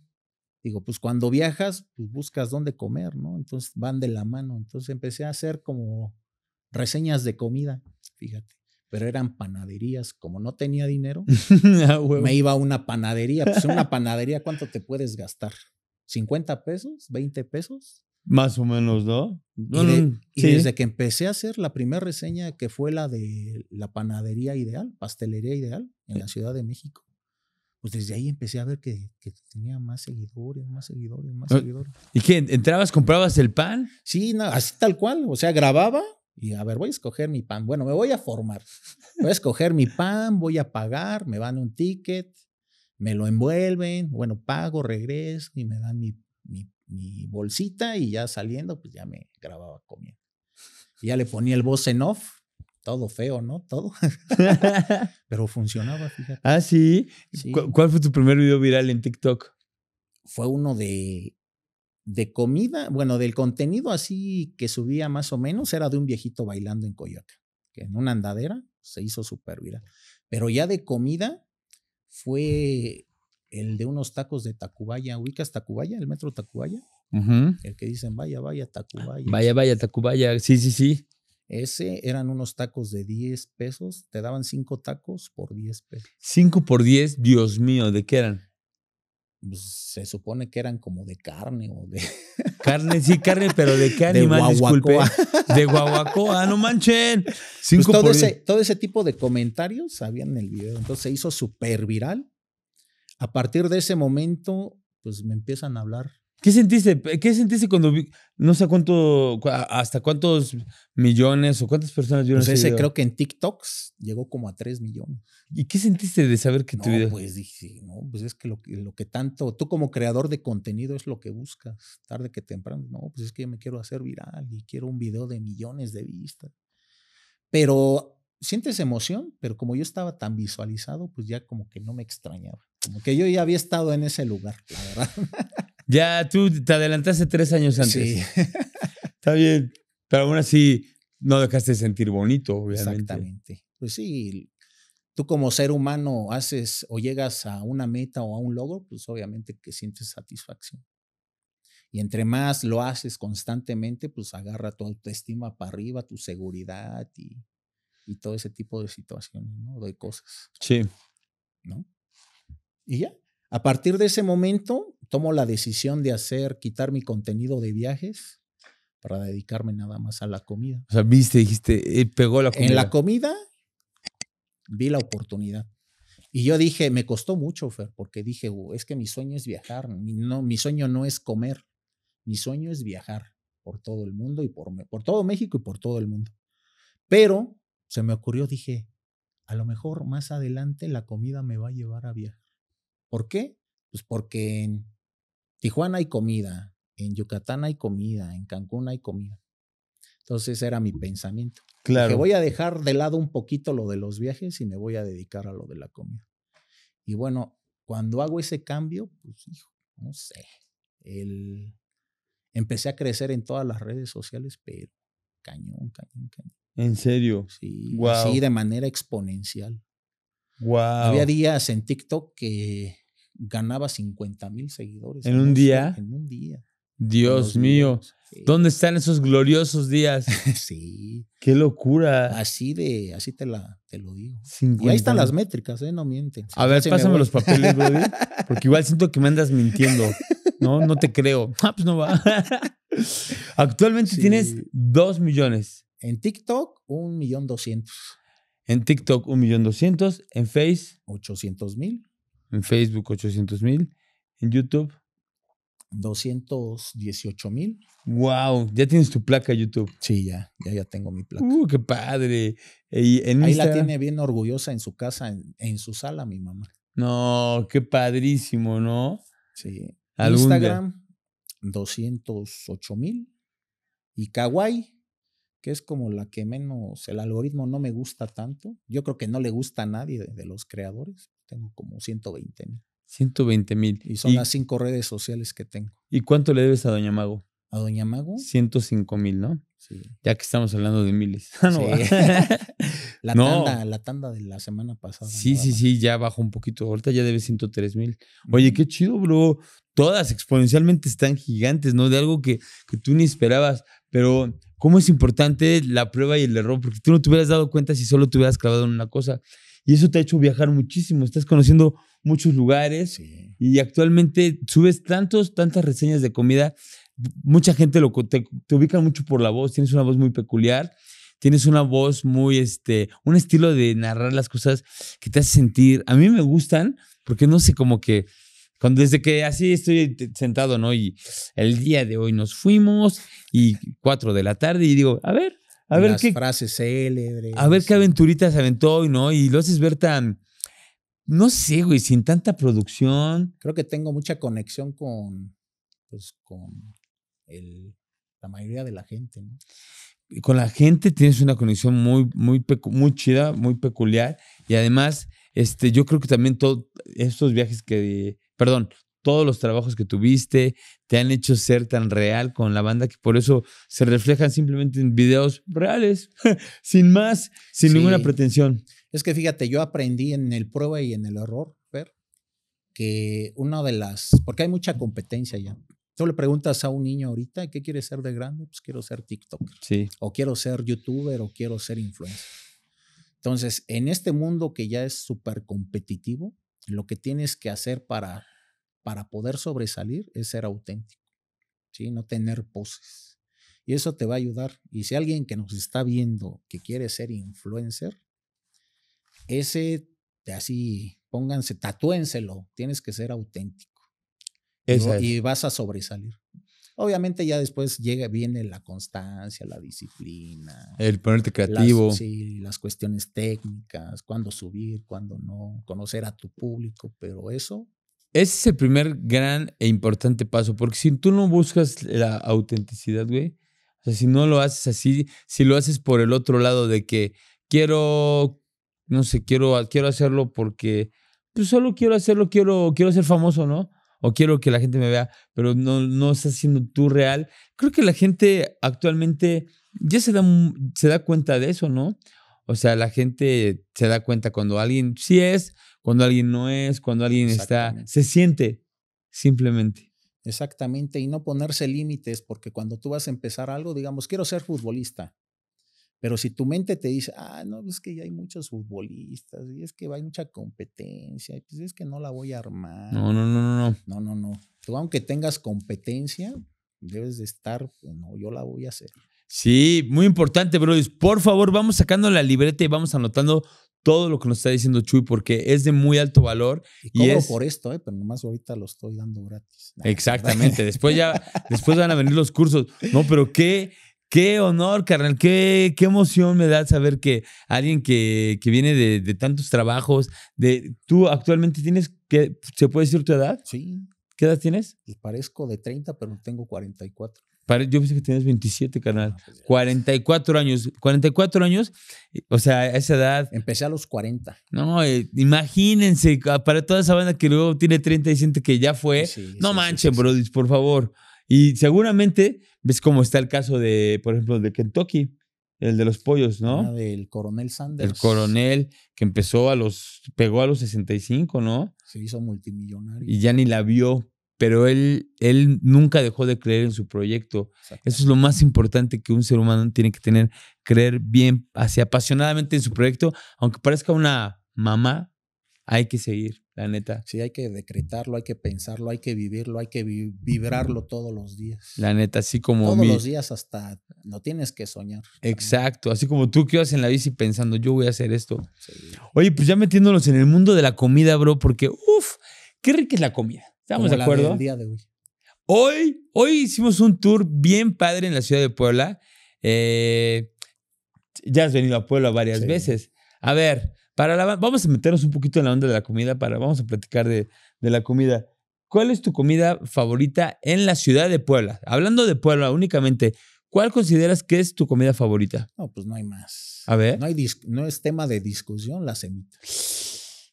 Digo, pues cuando viajas, pues buscas dónde comer, ¿no? Entonces van de la mano. Entonces empecé a hacer como reseñas de comida, fíjate. Pero eran panaderías. Como no tenía dinero, ah, me iba a una panadería. Pues una panadería, ¿cuánto te puedes gastar? ¿50 pesos? ¿20 pesos? Más o menos, ¿no? Y, desde que empecé a hacer la primera reseña que fue la de la panadería ideal, pastelería ideal en la Ciudad de México, pues desde ahí empecé a ver que, tenía más seguidores, más seguidores, más ah, seguidores. ¿Y qué? ¿Entrabas, comprabas el pan? Sí, así tal cual. O sea, grababa y a ver, voy a escoger mi pan. Bueno, me voy a formar. Voy a escoger mi pan, voy a pagar, me van un ticket, me lo envuelven, bueno, pago, regreso y me dan mi, mi mi bolsita y ya saliendo, pues ya me grababa comiendo. ya le ponía el voz en off, todo feo, ¿no? Todo. Pero funcionaba, fíjate. Ah, sí. ¿Cuál fue tu primer video viral en TikTok? Fue uno de, de comida, bueno, del contenido así que subía más o menos, era de un viejito bailando en Coyote, que en una andadera se hizo súper viral. Pero ya de comida fue el de unos tacos de Tacubaya. ¿Ubicas Tacubaya? ¿El metro Tacubaya? El que dicen, vaya, vaya, Tacubaya. Vaya, vaya, Tacubaya. Sí, sí, sí. Ese eran unos tacos de 10 pesos. Te daban 5 tacos por 10 pesos. 5 por 10, Dios mío, ¿de qué eran? Pues, se supone que eran como de carne o de. Carne, sí, carne, pero ¿de qué animal? De disculpe. De guaguacoa, no manchen. Pues todo, ese, todo ese tipo de comentarios sabían en el video. Entonces se hizo súper viral a partir de ese momento, pues me empiezan a hablar. ¿Qué sentiste? ¿Qué sentiste cuando no sé cuánto, hasta cuántos millones o cuántas personas Yo no pues, ese creo que en TikToks llegó como a 3 millones. ¿Y qué sentiste de saber que tu video? pues dije, no, pues es que lo, lo, que tanto, tú como creador de contenido es lo que buscas, tarde que temprano, no, pues es que yo me quiero hacer viral y quiero un video de millones de vistas. Pero sientes emoción, pero como yo estaba tan visualizado, pues ya como que no me extrañaba. Como que yo ya había estado en ese lugar, la verdad. Ya tú te adelantaste tres años antes. Sí. Está bien. Pero aún así no dejaste de sentir bonito, obviamente. Exactamente. Pues sí, tú como ser humano haces o llegas a una meta o a un logro, pues obviamente que sientes satisfacción. Y entre más lo haces constantemente, pues agarra tu autoestima para arriba, tu seguridad y, y todo ese tipo de situaciones, ¿no? De cosas. Sí. ¿No? Y ya, a partir de ese momento tomo la decisión de hacer, quitar mi contenido de viajes para dedicarme nada más a la comida. O sea, viste, dijiste, eh, pegó la comida. En la comida vi la oportunidad. Y yo dije, me costó mucho, Fer, porque dije, es que mi sueño es viajar, mi, no, mi sueño no es comer, mi sueño es viajar por todo el mundo y por, por todo México y por todo el mundo. Pero se me ocurrió, dije, a lo mejor más adelante la comida me va a llevar a viajar. ¿Por qué? Pues porque en Tijuana hay comida, en Yucatán hay comida, en Cancún hay comida. Entonces era mi pensamiento. Claro. Que voy a dejar de lado un poquito lo de los viajes y me voy a dedicar a lo de la comida. Y bueno, cuando hago ese cambio, pues hijo, no sé. empecé a crecer en todas las redes sociales, pero cañón, cañón, cañón. ¿En serio? Sí, sí, de manera exponencial. Wow. Había días en TikTok que ganaba 50 mil seguidores. ¿En, un día? En un día. Dios mío. ¿Dónde están esos gloriosos días? sí. Qué locura. Así de, así te la te lo digo. Y ahí están las métricas, ¿eh? No mienten. a ver, pásame los papeles, Porque igual siento que me andas mintiendo. No, no te creo. Ah, pues no va. Actualmente tienes dos millones. En TikTok, un millón doscientos. En TikTok, un millón doscientos. En Face. Ochocientos mil en Facebook 800 mil, en YouTube 218 mil. Wow, ya tienes tu placa YouTube. Sí, ya, ya, ya tengo mi placa. Uh, qué padre. Ahí la tiene bien orgullosa en su casa, en, su sala, mi mamá. No, qué padrísimo, ¿no? Sí. Instagram, día? 208 mil. Y Kawaii, que es como la que menos, el algoritmo no me gusta tanto. Yo creo que no le gusta a nadie de los creadores, tengo como 120 mil. 120 mil. Y son las cinco redes sociales que tengo. ¿Y cuánto le debes a Doña Mago? ¿A Doña Mago? 105 mil, ¿no? Sí. Ya que estamos hablando de miles. Ah, sí. la, tanda, la tanda de la semana pasada. Sí, sí, sí, ya bajó un poquito. Ahorita ya debe 103 mil. Oye, qué chido, bro. Todas exponencialmente están gigantes, ¿no? De algo que, que tú ni esperabas. Pero, ¿cómo es importante la prueba y el error? Porque tú no te hubieras dado cuenta si solo te hubieras clavado en una cosa. Y eso te ha hecho viajar muchísimo, estás conociendo muchos lugares y actualmente subes tantos, tantas reseñas de comida. Mucha gente te, ubica mucho por la voz, tienes una voz muy peculiar tienes una voz muy, este, un estilo de narrar las cosas que te hace sentir. A mí me gustan porque no sé, como que, cuando, desde que así estoy sentado, ¿no? Y el día de hoy nos fuimos y cuatro de la tarde y digo, a ver, a ver qué, frases célebres. A ver qué aventuritas aventó hoy, no, y lo haces ver tan, no sé, güey, sin tanta producción. Creo que tengo mucha conexión con, pues, con la mayoría de la gente, ¿no? Con la gente tienes una conexión muy, muy, muy chida, muy peculiar. Y además, este, yo creo que también todos estos viajes que, perdón, todos los trabajos que tuviste, te han hecho ser tan real con la banda que por eso se reflejan simplemente en videos reales, sin más, sin ninguna pretensión. Es que fíjate, yo aprendí en el prueba y en el error, Fer, que una de las, porque hay mucha competencia ya. Tú le preguntas a un niño ahorita, ¿qué quieres ser de grande? Pues quiero ser TikTok, Sí. O quiero ser YouTuber o quiero ser influencer. Entonces, en este mundo que ya es súper competitivo, lo que tienes que hacer para para poder sobresalir es ser auténtico, ¿sí? no tener poses. Y eso te va a ayudar. Y si alguien que nos está viendo que quiere ser influencer, ese así, pónganse, tatúenselo, tienes que ser auténtico. Y vas a sobresalir. Obviamente ya después llega, viene la constancia, la disciplina. El ponerte creativo. Las, sí, las cuestiones técnicas, cuándo subir, cuándo no, conocer a tu público, pero eso ese es el primer gran e importante paso, porque si tú no buscas la autenticidad, güey, o sea, si no lo haces así, si lo haces por el otro lado de que quiero, no sé, quiero, quiero hacerlo porque, pues solo quiero hacerlo, quiero, quiero ser famoso, ¿no? O quiero que la gente me vea, pero no, no estás siendo tú real. Creo que la gente actualmente ya se da, se da cuenta de eso, ¿no? O sea, la gente se da cuenta cuando alguien sí es, cuando alguien no es, cuando alguien está, se siente simplemente. Exactamente, y no ponerse límites, porque cuando tú vas a empezar algo, digamos, quiero ser futbolista, pero si tu mente te dice, ah, no, es que ya hay muchos futbolistas, y es que hay mucha competencia, y pues, es que no la voy a armar. No, no, no, no. No, no, no. Tú aunque tengas competencia, debes de estar, yo la voy a hacer. Sí, muy importante, bro. Por favor, vamos sacando la libreta y vamos anotando todo lo que nos está diciendo Chuy porque es de muy alto valor. Y, por esto, eh, pero nomás ahorita lo estoy dando gratis. Exactamente. Después ya, después van a venir los cursos. No, pero qué, qué honor, carnal. Qué, qué emoción me da saber que alguien que, que viene de, de, tantos trabajos, de tú actualmente tienes, que, ¿se puede decir tu edad? Sí. ¿Qué edad tienes? Pues parezco de 30, pero tengo 44 yo pensé que tenías 27, canal. 44 años. 44 años, o sea, a esa edad. Empecé a los 40. No, eh, imagínense, ah, para toda esa banda que luego tiene 30 y siente que ya fue. no manches, manchen, por favor. Y seguramente ves cómo está el caso de, por ejemplo, de Kentucky, el de los pollos, ¿no? El ah, del coronel Sanders. El coronel que empezó a los, pegó a los 65, ¿no? Se hizo multimillonario. Y ya ni la vio pero él, él nunca dejó de creer en su proyecto. Eso es lo más importante que un ser humano tiene que tener, creer bien, así apasionadamente en su proyecto, aunque parezca una mamá, hay que seguir, la neta. Sí, hay que decretarlo, hay que pensarlo, hay que vivirlo, hay que vibrarlo todos los días. La neta, así como... Todos los días hasta no tienes que soñar. Exacto, así como tú que vas en la bici pensando, yo voy a hacer esto. Oye, pues ya metiéndonos en el mundo de la comida, bro, porque, uff, qué rica es la comida. Estamos de acuerdo. hoy. hoy. hicimos un tour bien padre en la ciudad de Puebla. Eh, ya has venido a Puebla varias veces. A ver, para vamos a meternos un poquito en la onda de la comida, para, vamos a platicar de, de la comida. ¿Cuál es tu comida favorita en la ciudad de Puebla? Hablando de Puebla únicamente, ¿Cuál consideras que es tu comida favorita? No, pues no hay más. A ver. No, no es tema de discusión la semita.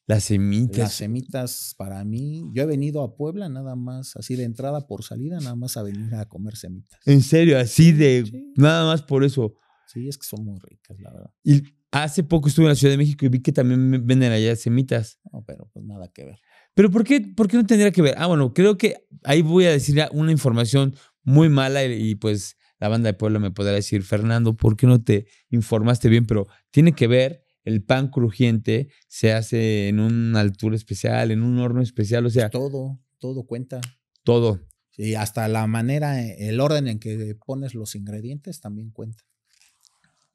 Las semitas. Las semitas, para mí, yo he venido a Puebla nada más, así de entrada por salida, nada más a venir a comer semitas. En serio, así de, nada más por eso. Sí, es que son muy ricas, la verdad. Y hace poco estuve en la Ciudad de México y vi que también venden allá semitas. No, pero pues nada que ver. Pero ¿por qué, qué no tendría que ver? Ah, bueno, creo que ahí voy a decir una información muy mala y pues la banda de Puebla me podrá decir, Fernando, ¿por qué no te informaste bien? Pero tiene que ver el pan crujiente se hace en una altura especial, en un horno especial, o pues, sea... todo, todo cuenta. Todo. Y hasta la manera, el orden en que pones los ingredientes también cuenta.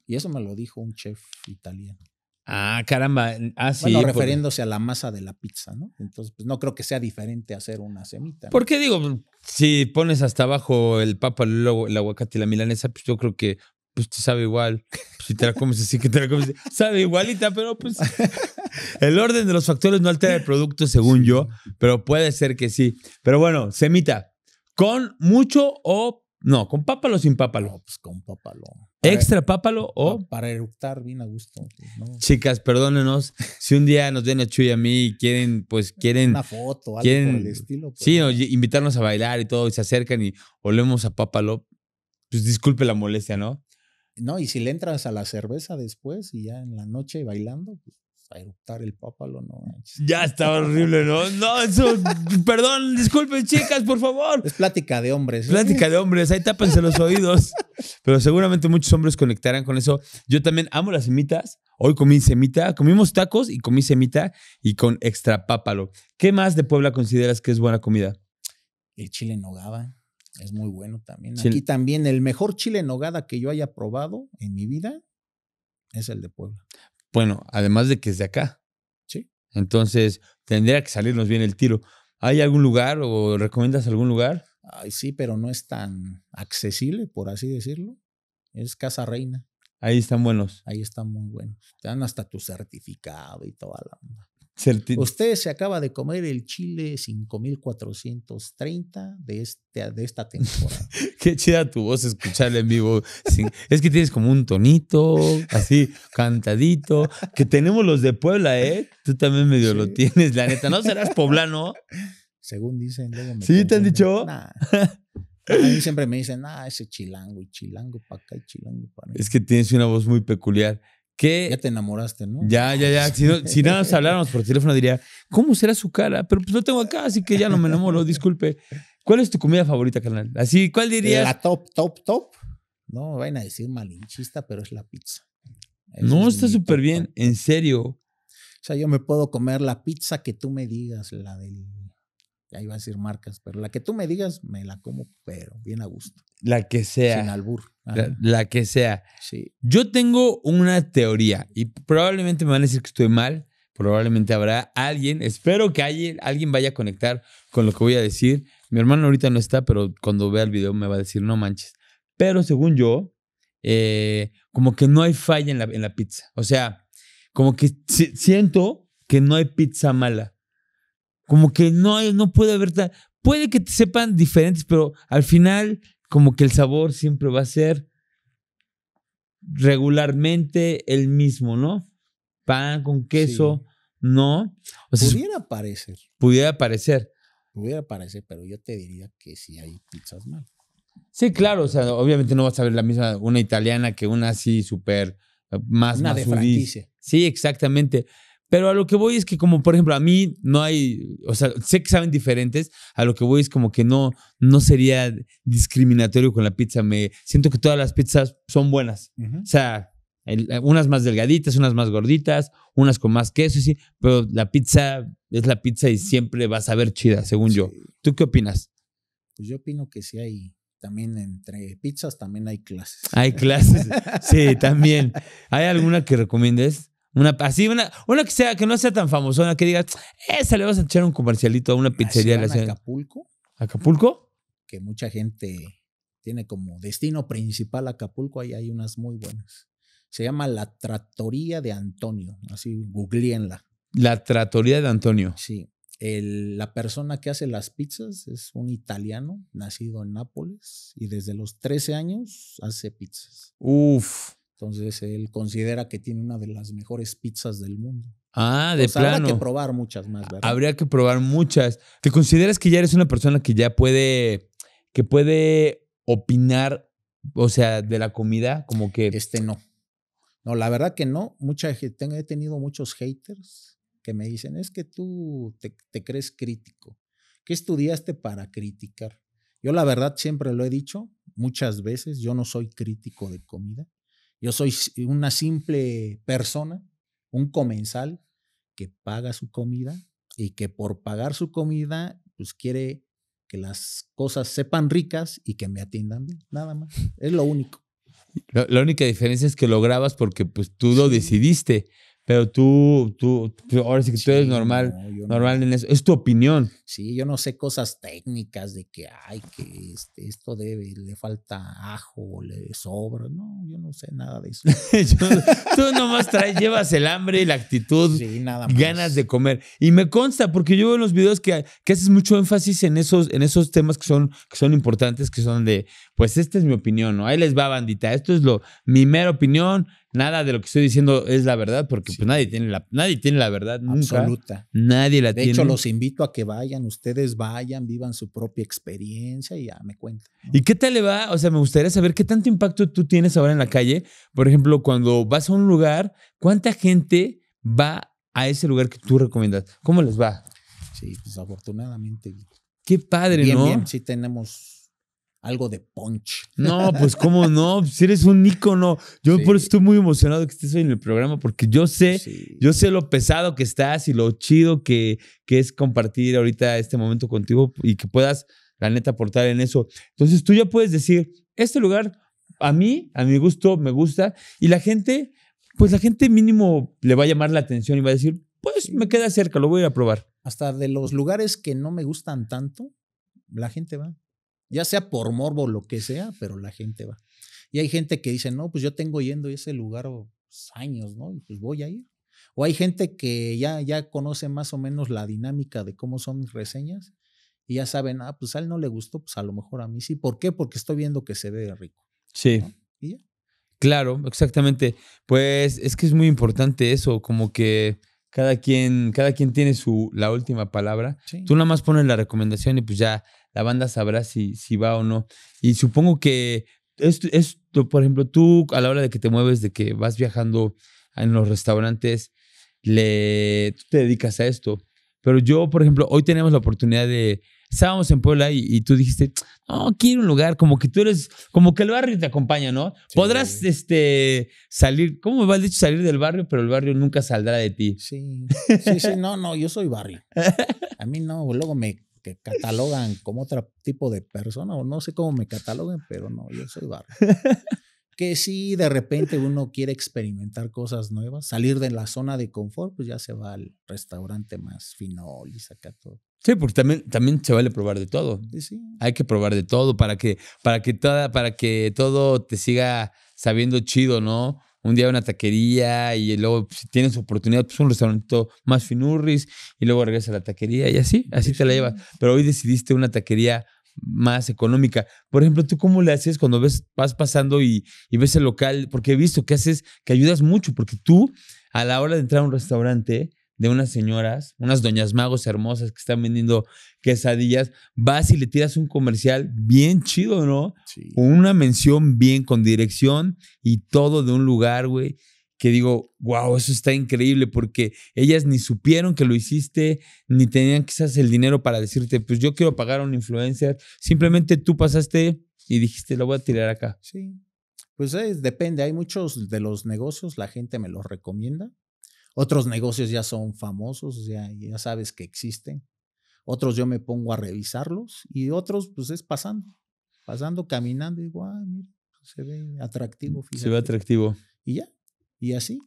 Y eso me lo dijo un chef italiano. Ah, caramba. Ah, bueno, refiriéndose a la masa de la pizza, ¿no? Entonces, pues no creo que sea diferente hacer una semita. Porque ¿Por qué digo? Si pones hasta abajo el papa, el, aguacate y la milanesa, pues yo creo que pues te sabe igual. Si te la comes así, que te la comes así. Sabe igualita, pero pues. El orden de los factores no altera el producto, según yo, pero puede ser que sí. Pero bueno, semita, ¿con mucho o no? ¿Con pápalo o sin pápalo? pues con pápalo. ¿Extra pápalo o? Para eructar bien a gusto. Chicas, perdónenos. Si un día nos ven a Chuy y a mí y quieren, pues quieren. Una foto, algo quieren, por el estilo. Pues, sí, invitarnos a bailar y todo, y se acercan y olemos a pápalo. Pues disculpe la molestia, ¿no? No, y si le entras a la cerveza después y ya en la noche bailando, pues a eructar el pápalo, no Ya estaba horrible, ¿no? No, eso, perdón, disculpen, chicas, por favor. Es plática de hombres. ¿eh? Plática de hombres, ahí tápense los oídos. Pero seguramente muchos hombres conectarán con eso. Yo también amo las semitas. Hoy comí semita, comimos tacos y comí semita y con extra pápalo. ¿Qué más de Puebla consideras que es buena comida? El chile en nogada. Es muy bueno también. Aquí también el mejor chile en nogada que yo haya probado en mi vida es el de Puebla. Bueno, además de que es de acá. Sí. Entonces, tendría que salirnos bien el tiro. ¿Hay algún lugar o recomiendas algún lugar? Ay, sí, pero no es tan accesible, por así decirlo. Es Casa Reina. Ahí están buenos. Ahí están muy buenos. Te dan hasta tu certificado y toda la onda. Usted se acaba de comer el chile 5430 de, este, de esta temporada. Qué chida tu voz escucharle en vivo. es que tienes como un tonito, así, cantadito. Que tenemos los de Puebla, ¿eh? Tú también medio lo tienes, la neta. ¿No serás poblano? Según dicen. Luego ¿Sí te han dicho? A mí siempre me dicen, ah, ese chilango y chilango para acá y chilango para Es que tienes una voz muy peculiar. Ya te enamoraste, ¿no? Ya, ya, ya. Si, si nada más habláramos por teléfono diría, ¿cómo será su cara? Pero pues lo tengo acá, así que ya no me enamoro, disculpe. ¿Cuál es tu comida favorita, carnal? Así, ¿cuál dirías? La top, top, top. No, vayan a decir malinchista, pero es la pizza. no, está súper bien, en serio. O sea, yo me puedo comer la pizza que tú me digas, la del... Ya iba a decir marcas, pero la que tú me digas, me la como, pero bien a gusto. La que sea. Sin albur. La, que sea. Sí. Yo tengo una teoría y probablemente me van a decir que estoy mal. Probablemente habrá alguien, espero que alguien, vaya a conectar con lo que voy a decir. Mi hermano ahorita no está, pero cuando vea el video me va a decir, no manches. Pero según yo, eh, como que no hay falla en la, pizza. O sea, como que siento que no hay pizza mala. Como que no, hay, no puede haber... tal, puede que te sepan diferentes, pero al final como que el sabor siempre va a ser regularmente el mismo, ¿no? Pan con queso, ¿no? O sea, pudiera parecer. Pudiera parecer. Pudiera parecer, pero yo te diría que si sí hay pizzas mal. Sí, claro, o sea, obviamente no vas a ver la misma, una italiana que una así súper eh, más... Una de franquicia. Sí, exactamente. Pero a lo que voy es que como, por ejemplo, a mí no hay, o sea, sé que saben diferentes, a lo que voy es como que no, no sería discriminatorio con la pizza. Me siento que todas las pizzas son buenas. O sea, unas más delgaditas, unas más gorditas, unas con más queso, sí, pero la pizza es la pizza y siempre va a saber chida, según yo. ¿Tú qué opinas? Pues yo opino que sí hay también entre pizzas también hay clases. Hay clases, sí, también. ¿Hay alguna que recomiendes? Una, una, que sea, que no sea tan famosona, que digas, esa le vas a echar un comercialito a una pizzería. En Acapulco. ¿Acapulco? Que mucha gente tiene como destino principal Acapulco, ahí hay unas muy buenas. Se llama La Tratoría de Antonio, así googleenla. La Tratoría de Antonio. Sí. la persona que hace las pizzas es un italiano nacido en Nápoles y desde los 13 años hace pizzas. Uf. Entonces él considera que tiene una de las mejores pizzas del mundo. Ah, de plano. Habría que probar muchas más, ¿verdad? Habría que probar muchas. ¿Te consideras que ya eres una persona que ya puede, que puede opinar, o sea, de la comida? Como que. Este no. No, la verdad que no. Mucha, he tenido muchos haters que me dicen, es que tú te crees crítico. ¿Qué estudiaste para criticar? Yo la verdad siempre lo he dicho muchas veces, yo no soy crítico de comida. Yo soy eh, una simple persona, un comensal que paga su comida y que por pagar su comida, pues quiere que las cosas sepan ricas y que me atiendan bien, nada más. Es lo único. La, única diferencia es que lo grabas porque pues tú lo decidiste. Pero tú, tú, ahora sí que tú eres normal, normal en eso. Es tu opinión. Sí, yo no sé cosas técnicas de que, ay, que este, esto debe, le falta ajo, le sobra. No, yo no sé nada de eso. tú nomás traes, llevas el hambre y la actitud, ganas de comer. Y me consta, porque yo veo en los videos que, haces mucho énfasis en esos, en esos temas que son, que son importantes, que son de, pues esta es mi opinión, ¿no? Ahí les va, bandita, esto es lo, mi mera opinión Nada de lo que estoy diciendo es la verdad, porque pues, nadie tiene la, nadie tiene la verdad Absoluta. Nadie la tiene. De hecho, los invito a que vayan, ustedes vayan, vivan su propia experiencia y ya me cuentan. ¿Y qué tal le va? O sea, me gustaría saber qué tanto impacto tú tienes ahora en la calle. Por ejemplo, cuando vas a un lugar, ¿cuánta gente va a ese lugar que tú recomiendas? ¿Cómo les va? Sí, pues afortunadamente. Qué padre, ¿no? Bien, sí tenemos algo de punch. No, pues cómo no, si eres un ícono. Yo por eso estoy muy emocionado que estés hoy en el programa porque yo sé, yo sé lo pesado que estás y lo chido que, que es compartir ahorita este momento contigo y que puedas, la neta, aportar en eso. Entonces tú ya puedes decir, este lugar a mí, a mi gusto, me gusta y la gente, pues la gente mínimo le va a llamar la atención y va a decir, pues me queda cerca, lo voy a a probar. Hasta de los lugares que no me gustan tanto, la gente va ya sea por morbo o lo que sea, pero la gente va. Y hay gente que dice, no, pues yo tengo yendo a ese lugar oh, pues, años, ¿no? Y pues voy a ir. O hay gente que ya, ya conoce más o menos la dinámica de cómo son mis reseñas y ya saben, ah, pues a él no le gustó, pues a lo mejor a mí sí. ¿Por qué? Porque estoy viendo que se ve rico. Sí. Claro, exactamente. Pues es que es muy importante eso, como que cada quien, cada quien tiene su, la última palabra. Tú nada más pones la recomendación y pues ya la banda sabrá si, si va o no. Y supongo que esto, por ejemplo, tú a la hora de que te mueves, de que vas viajando en los restaurantes, le, tú te dedicas a esto. Pero yo, por ejemplo, hoy tenemos la oportunidad de. Estábamos en Puebla y, tú dijiste, no, quiero un lugar, como que tú eres, como que el barrio te acompaña, ¿no? Podrás este, salir, ¿cómo me has dicho? Salir del barrio, pero el barrio nunca saldrá de ti. Sí, sí, sí, no, no, yo soy barrio. A mí no, luego me que catalogan como otro tipo de persona, o no sé cómo me catalogan, pero no, yo soy barro. que si de repente uno quiere experimentar cosas nuevas, salir de la zona de confort, pues ya se va al restaurante más fino y saca todo. Sí, porque también, también se vale probar de todo. sí. Hay que probar de todo para que, para que toda, para que todo te siga sabiendo chido, ¿no? un día una taquería y luego pues, si tienes oportunidad, pues un restaurante más finurris y luego regresas a la taquería y así, así te la llevas. Pero hoy decidiste una taquería más económica. Por ejemplo, ¿tú cómo le haces cuando ves, vas pasando y, y ves el local? Porque he visto que haces, que ayudas mucho, porque tú a la hora de entrar a un restaurante de unas señoras, unas doñas magos hermosas que están vendiendo quesadillas, vas y le tiras un comercial bien chido, ¿no? Una mención bien con dirección y todo de un lugar, güey, que digo, wow, eso está increíble porque ellas ni supieron que lo hiciste, ni tenían quizás el dinero para decirte, pues yo quiero pagar a un influencer, simplemente tú pasaste y dijiste, lo voy a tirar acá. Sí. Pues depende, hay muchos de los negocios, la gente me los recomienda otros negocios ya son famosos, o sea, ya sabes que existen. Otros yo me pongo a revisarlos y otros pues es pasando, pasando, caminando y digo, ay, ah, mira, se ve mm, atractivo. Se ve atractivo. Y ya, y así.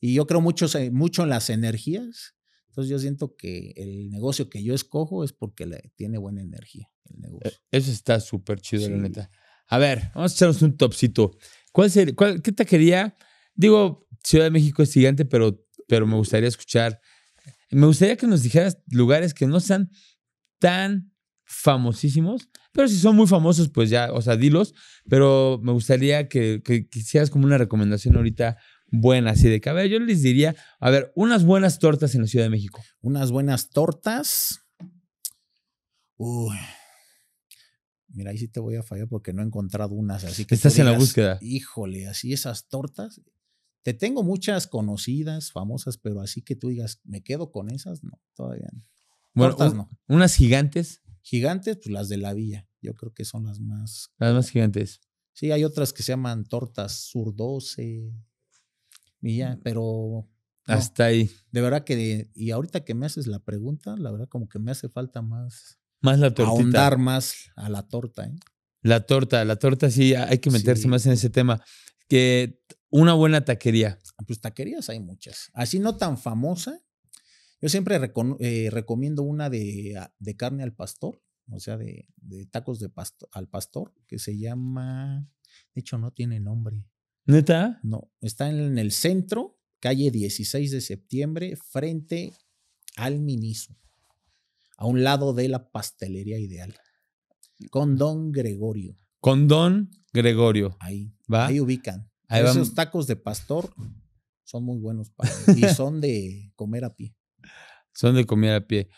Y yo creo mucho, mucho en las energías. Entonces yo siento que el negocio que yo escojo es porque le, tiene buena energía el e, negocio. Eso está súper chido, la neta. A ver, vamos a echarnos un topcito. ¿Cuál te cuál, ¿Qué quería Digo, Ciudad de México es gigante, pero pero me gustaría escuchar. Me gustaría que nos dijeras lugares que no sean tan famosísimos, pero si son muy famosos, pues ya, o sea, dilos, pero me gustaría que, que, hicieras como una recomendación ahorita buena, así de cabello. Yo les diría, a ver, unas buenas tortas en la Ciudad de México. Unas buenas tortas. Mira, ahí sí te voy a fallar porque no he encontrado unas así que. Estás en la búsqueda. Híjole, así esas tortas. Te tengo muchas conocidas, famosas, pero así que tú digas, ¿me quedo con esas? No, todavía no. no. unas gigantes. Gigantes, pues las de la villa. Yo creo que son las más. Las más gigantes. Sí, hay otras que se llaman tortas sur 12 y mm. pero. Hasta ahí. De verdad que, y ahorita que me haces la pregunta, la verdad como que me hace falta más. Más la tortita. Ahondar más a la torta, ¿eh? La torta, la torta sí, hay que meterse más en ese tema. Que una buena taquería. Ah, pues taquerías hay muchas. Así no tan famosa. Yo siempre eh, recomiendo una ah, de, carne al pastor, o sea, de, tacos de al pastor, que se llama. De hecho, no tiene nombre. ¿Neta? No, está en el centro, calle 16 de septiembre, frente al Miniso, a un lado de la pastelería ideal, con Don Gregorio. Con Don Gregorio. Ahí. Ahí ubican. Esos tacos de pastor son muy buenos y son de comer a pie. Son de comer a pie.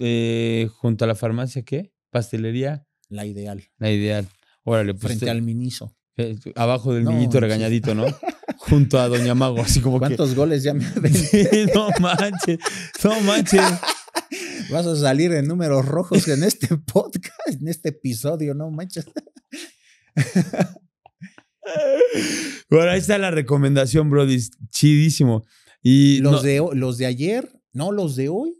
Eh, junto a la farmacia, ¿qué? Pastelería. La ideal. La ideal. Pues Frente al miniso. Eh, abajo del niñito regañadito, ¿no? junto a Doña Mago, así como ¿Cuántos goles ya me venido? No manches, no manches. Vas a salir en números rojos en este podcast, en este episodio, no manches. Bueno, ahí está la recomendación, Brody. Chidísimo. Y los, de, los de ayer, no los de hoy.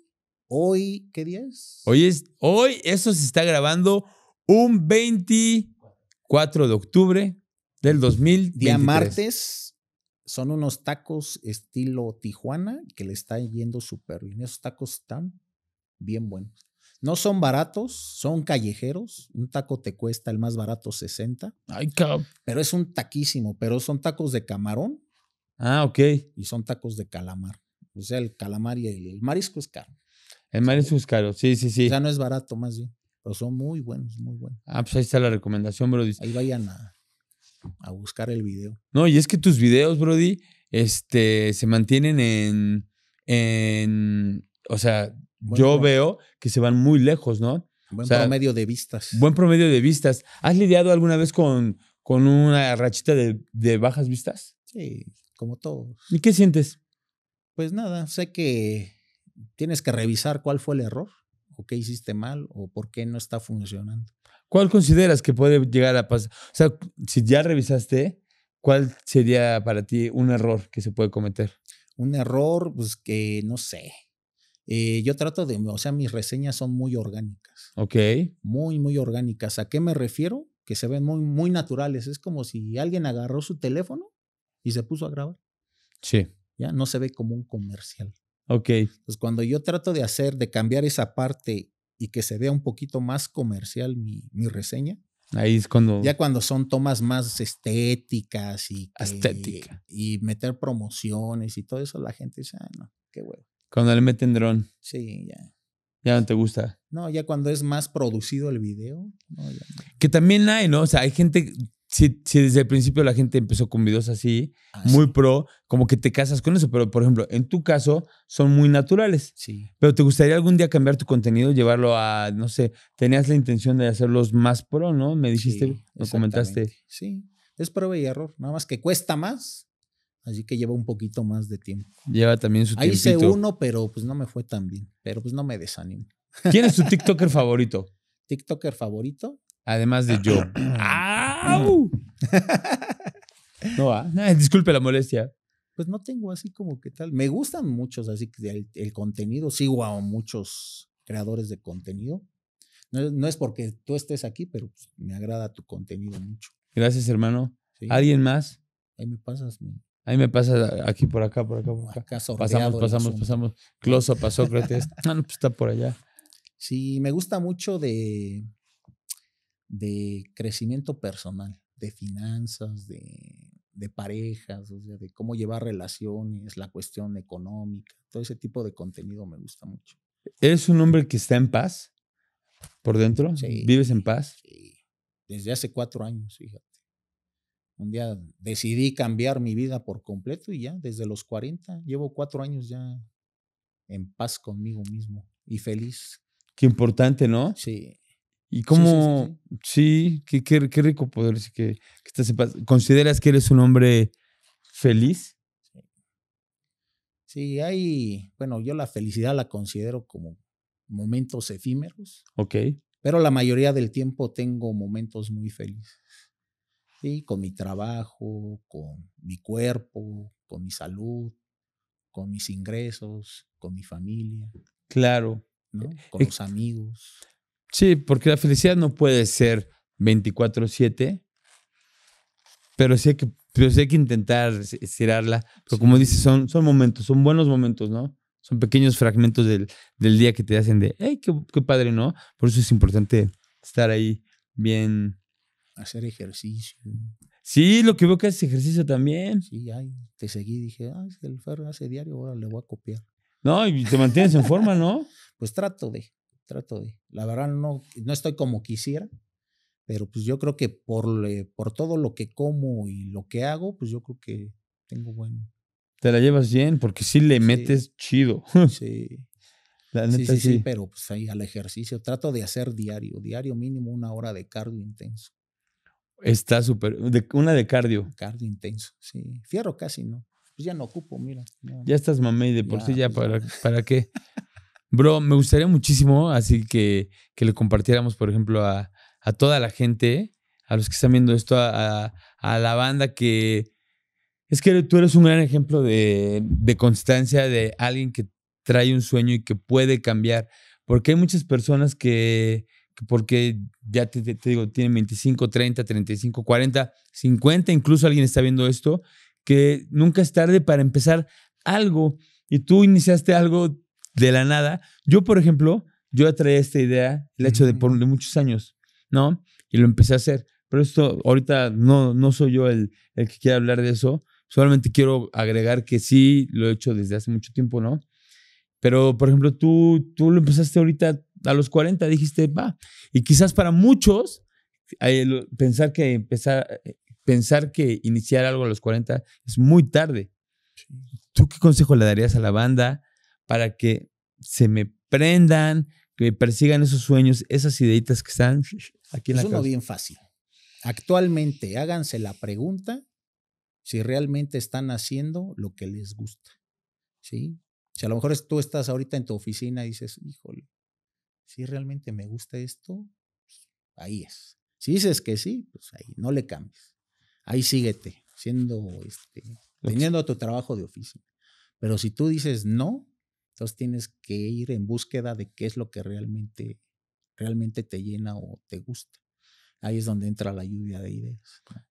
Hoy, ¿qué día es? Hoy es, hoy, eso se está grabando un 24 de octubre del 2000. Día martes. Son unos tacos estilo Tijuana que le está yendo súper bien. Esos tacos están bien buenos. No son baratos, son callejeros. Un taco te cuesta el más barato 60. Ay, cabrón. Pero es un taquísimo, pero son tacos de camarón. Ah, ok. Y son tacos de calamar. O sea, el calamar y el, marisco es caro. El marisco es caro, sí, sí, sí. O sea, no es barato más bien, pero son muy buenos, muy buenos. Ah, pues ahí está la recomendación, Brody. Ahí vayan a, buscar el video. No, y es que tus videos, Brody, este, se mantienen en, en, o sea, yo veo que se van muy lejos, ¿no? Buen promedio de vistas. Buen promedio de vistas. ¿Has lidiado alguna vez con, con una rachita de, de bajas vistas? Sí, como todos. ¿Y qué sientes? Pues nada, sé que tienes que revisar cuál fue el error, o qué hiciste mal, o por qué no está funcionando. ¿Cuál consideras que puede llegar a pasar? O sea, si ya revisaste, ¿cuál sería para ti un error que se puede cometer? Un error, pues que no sé, eh, yo trato de, o sea, mis reseñas son muy orgánicas. Ok. Muy, muy orgánicas. ¿A qué me refiero? Que se ven muy, muy naturales. Es como si alguien agarró su teléfono y se puso a grabar. Sí. Ya no se ve como un comercial. Ok. Pues cuando yo trato de hacer, de cambiar esa parte y que se vea un poquito más comercial mi, reseña. Ahí es cuando. Ya cuando son tomas más estéticas y. Estética. Y meter promociones y todo eso, la gente dice, ah, no, qué huevo. Cuando le meten dron. Sí, ya. Ya no te gusta. No, ya cuando es más producido el video. Que también hay, ¿no? O sea, hay gente, si, desde el principio la gente empezó con videos así, ah, muy pro, como que te casas con eso, pero por ejemplo, en tu caso son muy naturales. Sí. Pero te gustaría algún día cambiar tu contenido, llevarlo a, no sé, tenías la intención de hacerlos más pro, ¿no? Me dijiste, lo comentaste. Sí, es prueba y error, nada más que cuesta más, Así que lleva un poquito más de tiempo. Lleva también su tiempo. Ahí hice uno, pero pues no me fue tan bien. Pero pues no me desanimo. ¿Quién es tu TikToker favorito? ¿TikToker favorito? Además de yo. ¡Au! no, ah, disculpe la molestia. Pues no tengo así como que tal. Me gustan muchos, así que el, contenido. Sigo a muchos creadores de contenido. No, es porque tú estés aquí, pero pues, me agrada tu contenido mucho. Gracias, hermano. ¿Alguien más? Ahí me pasas mi, Ahí me pasa aquí por acá, por acá, por acá. pasamos, pasamos, pasamos. Closo a Sócrates. Ah, pues está por allá. Sí, me gusta mucho de, de crecimiento personal, de finanzas, de, de parejas, o sea, de cómo llevar relaciones, la cuestión económica. Todo ese tipo de contenido me gusta mucho. ¿Eres un hombre que está en paz por dentro? Sí. ¿Vives en paz? Sí. Desde hace cuatro años, fíjate. Un día decidí cambiar mi vida por completo y ya desde los 40 llevo cuatro años ya en paz conmigo mismo y feliz. Qué importante, ¿no? Sí. Y cómo, sí, qué, qué, rico poder decir que, estás paz. ¿Consideras que eres un hombre feliz? Sí, hay, bueno, yo la felicidad la considero como momentos efímeros. Ok. Pero la mayoría del tiempo tengo momentos muy felices. ¿sí? Con mi trabajo, con mi cuerpo, con mi salud, con mis ingresos, con mi familia. Claro. Eh, con los amigos. Sí, porque la felicidad no puede ser 24-7, pero sí hay que, pero que intentar estirarla. Pero como dices, son, son momentos, son buenos momentos, ¿no? Son pequeños fragmentos del, día que te hacen de, ¡ay, qué, padre, ¿no? Por eso es importante estar ahí bien, hacer ejercicio. Sí, lo que veo que haces ejercicio también. Sí, te seguí, dije, ah, es que el Fer hace diario, ahora le voy a copiar. No, y te mantienes en forma, ¿no? Pues trato de, trato de. La verdad no, no estoy como quisiera, pero pues yo creo que por, por todo lo que como y lo que hago, pues yo creo que tengo bueno. Te la llevas bien, porque sí le metes chido. Sí. sí, sí, sí, sí, pero pues ahí al ejercicio. Trato de hacer diario, diario mínimo una hora de cardio intenso. Está súper. Una de cardio. Cardio intenso, sí. Fierro casi, ¿no? Pues ya no ocupo, mira. ya estás y de por sí, pues ya, para, para qué. Bro, me gustaría muchísimo, así que, que le compartiéramos, por ejemplo, a, toda la gente, a los que están viendo esto, a, la banda que. Es que tú eres un gran ejemplo de constancia, de alguien que trae un sueño y que puede cambiar. Porque hay muchas personas que, porque ya te, te, digo, tiene 25, 30, 35, 40, 50, incluso alguien está viendo esto, que nunca es tarde para empezar algo y tú iniciaste algo de la nada. Yo, por ejemplo, yo atraía esta idea, he hecho de por muchos años, ¿no? Y lo empecé a hacer. Pero esto, ahorita no, no soy yo el, el que quiera hablar de eso. Solamente quiero agregar que sí, lo he hecho desde hace mucho tiempo, ¿no? Pero, por ejemplo, tú, tú lo empezaste ahorita a los 40 dijiste, va. Y quizás para muchos, eh, pensar que, empezar, eh, pensar que iniciar algo a los 40 es muy tarde. ¿Tú qué consejo le darías a la banda para que se me prendan, que persigan esos sueños, esas ideitas que están aquí en la Es uno bien fácil. Actualmente, háganse la pregunta si realmente están haciendo lo que les gusta. ¿Sí? Si a lo mejor tú estás ahorita en tu oficina y dices, híjole, si realmente me gusta esto, pues, ahí es. Si dices que sí, pues ahí, no le cambies. Ahí síguete, siendo este, teniendo tu trabajo de oficio. Pero si tú dices no, entonces tienes que ir en búsqueda de qué es lo que realmente, realmente te llena o te gusta. Ahí es donde entra la lluvia de ideas.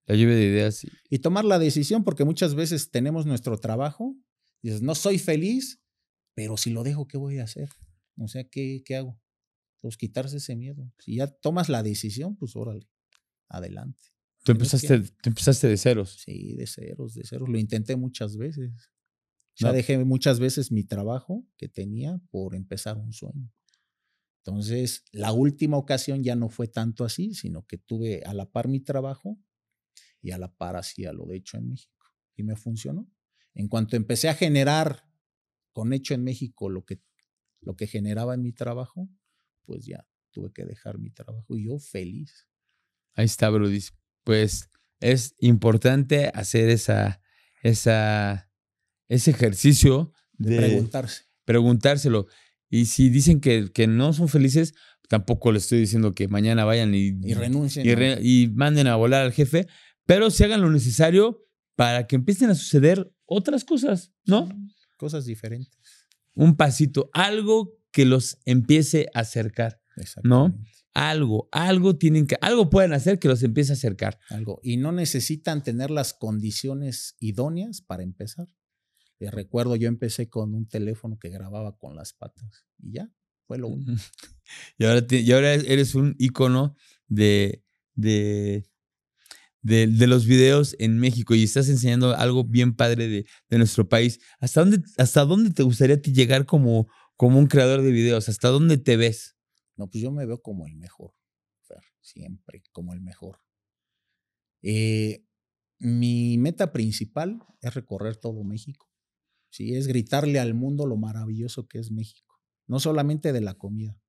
La lluvia de ideas. Sí. Y tomar la decisión, porque muchas veces tenemos nuestro trabajo, dices, no soy feliz, pero si lo dejo, ¿qué voy a hacer? O sea, ¿qué, qué hago? Pues quitarse ese miedo. Si ya tomas la decisión, pues órale, adelante. Tú empezaste, te empezaste de ceros. Sí, de ceros, de ceros. Lo intenté muchas veces. Ya dejé muchas veces mi trabajo que tenía por empezar un sueño. Entonces, la última ocasión ya no fue tanto así, sino que tuve a la par mi trabajo y a la par hacía lo de hecho en México. Y me funcionó. En cuanto empecé a generar con hecho en México lo que, lo que generaba en mi trabajo, pues ya tuve que dejar mi trabajo. Y yo feliz. Ahí está, Brudis. Pues es importante hacer esa, esa, ese ejercicio de, preguntarse. preguntárselo. Y si dicen que, que no son felices, tampoco le estoy diciendo que mañana vayan y, renuncien y, y, manden a volar al jefe, pero si hagan lo necesario para que empiecen a suceder otras cosas, ¿no? Cosas diferentes. Un pasito, algo que los empiece a acercar, ¿no? Algo, algo tienen que, algo pueden hacer que los empiece a acercar. Algo. Y no necesitan tener las condiciones idóneas para empezar. Les eh, recuerdo, yo empecé con un teléfono que grababa con las patas y ya, fue lo único. y, ahora eres un icono de, de de, los videos en México y estás enseñando algo bien padre de, de nuestro país. ¿Hasta dónde, ¿Hasta dónde te gustaría llegar como, como un creador de videos? ¿Hasta dónde te ves? No, pues yo me veo como el mejor, siempre como el mejor. Eh, mi meta principal es recorrer todo México, ¿sí? es gritarle al mundo lo maravilloso que es México, no solamente de la comida,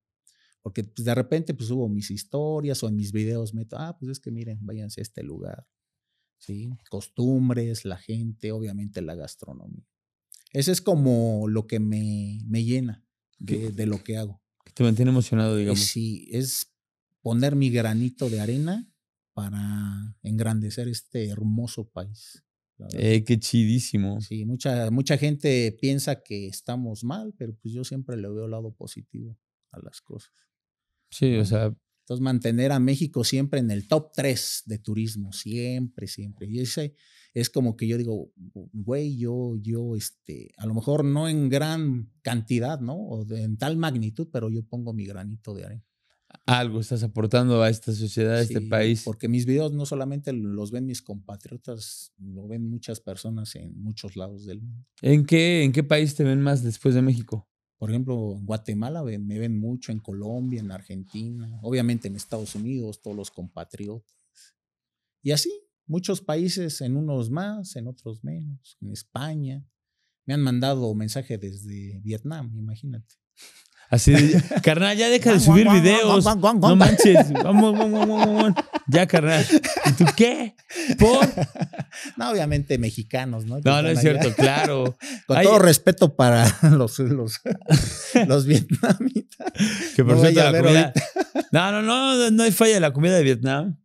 porque pues, de repente pues subo mis historias o en mis videos meto, ah, pues es que miren, váyanse a este lugar, ¿sí? costumbres, la gente, obviamente la gastronomía. Ese es como lo que me, me llena de, lo que hago. Que te mantiene emocionado, digamos. Sí, es poner mi granito de arena para engrandecer este hermoso país. Eh, qué chidísimo. Sí, mucha, mucha gente piensa que estamos mal, pero pues yo siempre le veo lado positivo a las cosas. Sí, o sea. Entonces, mantener a México siempre en el top 3 de turismo, siempre, siempre. Y ese, es como que yo digo, güey, yo, yo, este, a lo mejor no en gran cantidad, ¿no? O en tal magnitud, pero yo pongo mi granito de arena. Algo estás aportando a esta sociedad, a este país. Porque mis videos no solamente los ven mis compatriotas, lo ven muchas personas en muchos lados del mundo. ¿En qué, en qué país te ven más después de México? Por ejemplo, en Guatemala me ven mucho, en Colombia, en Argentina, obviamente en Estados Unidos, todos los compatriotas. Y así, Muchos países, en unos más, en otros menos, en España. Me han mandado mensaje desde Vietnam, imagínate. Así, carnal, ya deja de subir videos. No manches. Vamos, Ya, carnal. ¿Y tú qué? ¿Por? No, obviamente mexicanos, ¿no? No, no es cierto, claro. Con todo eh. respeto para los, los, vietnamitas. Que por la comida. No, no, no, no hay falla en la comida de Vietnam.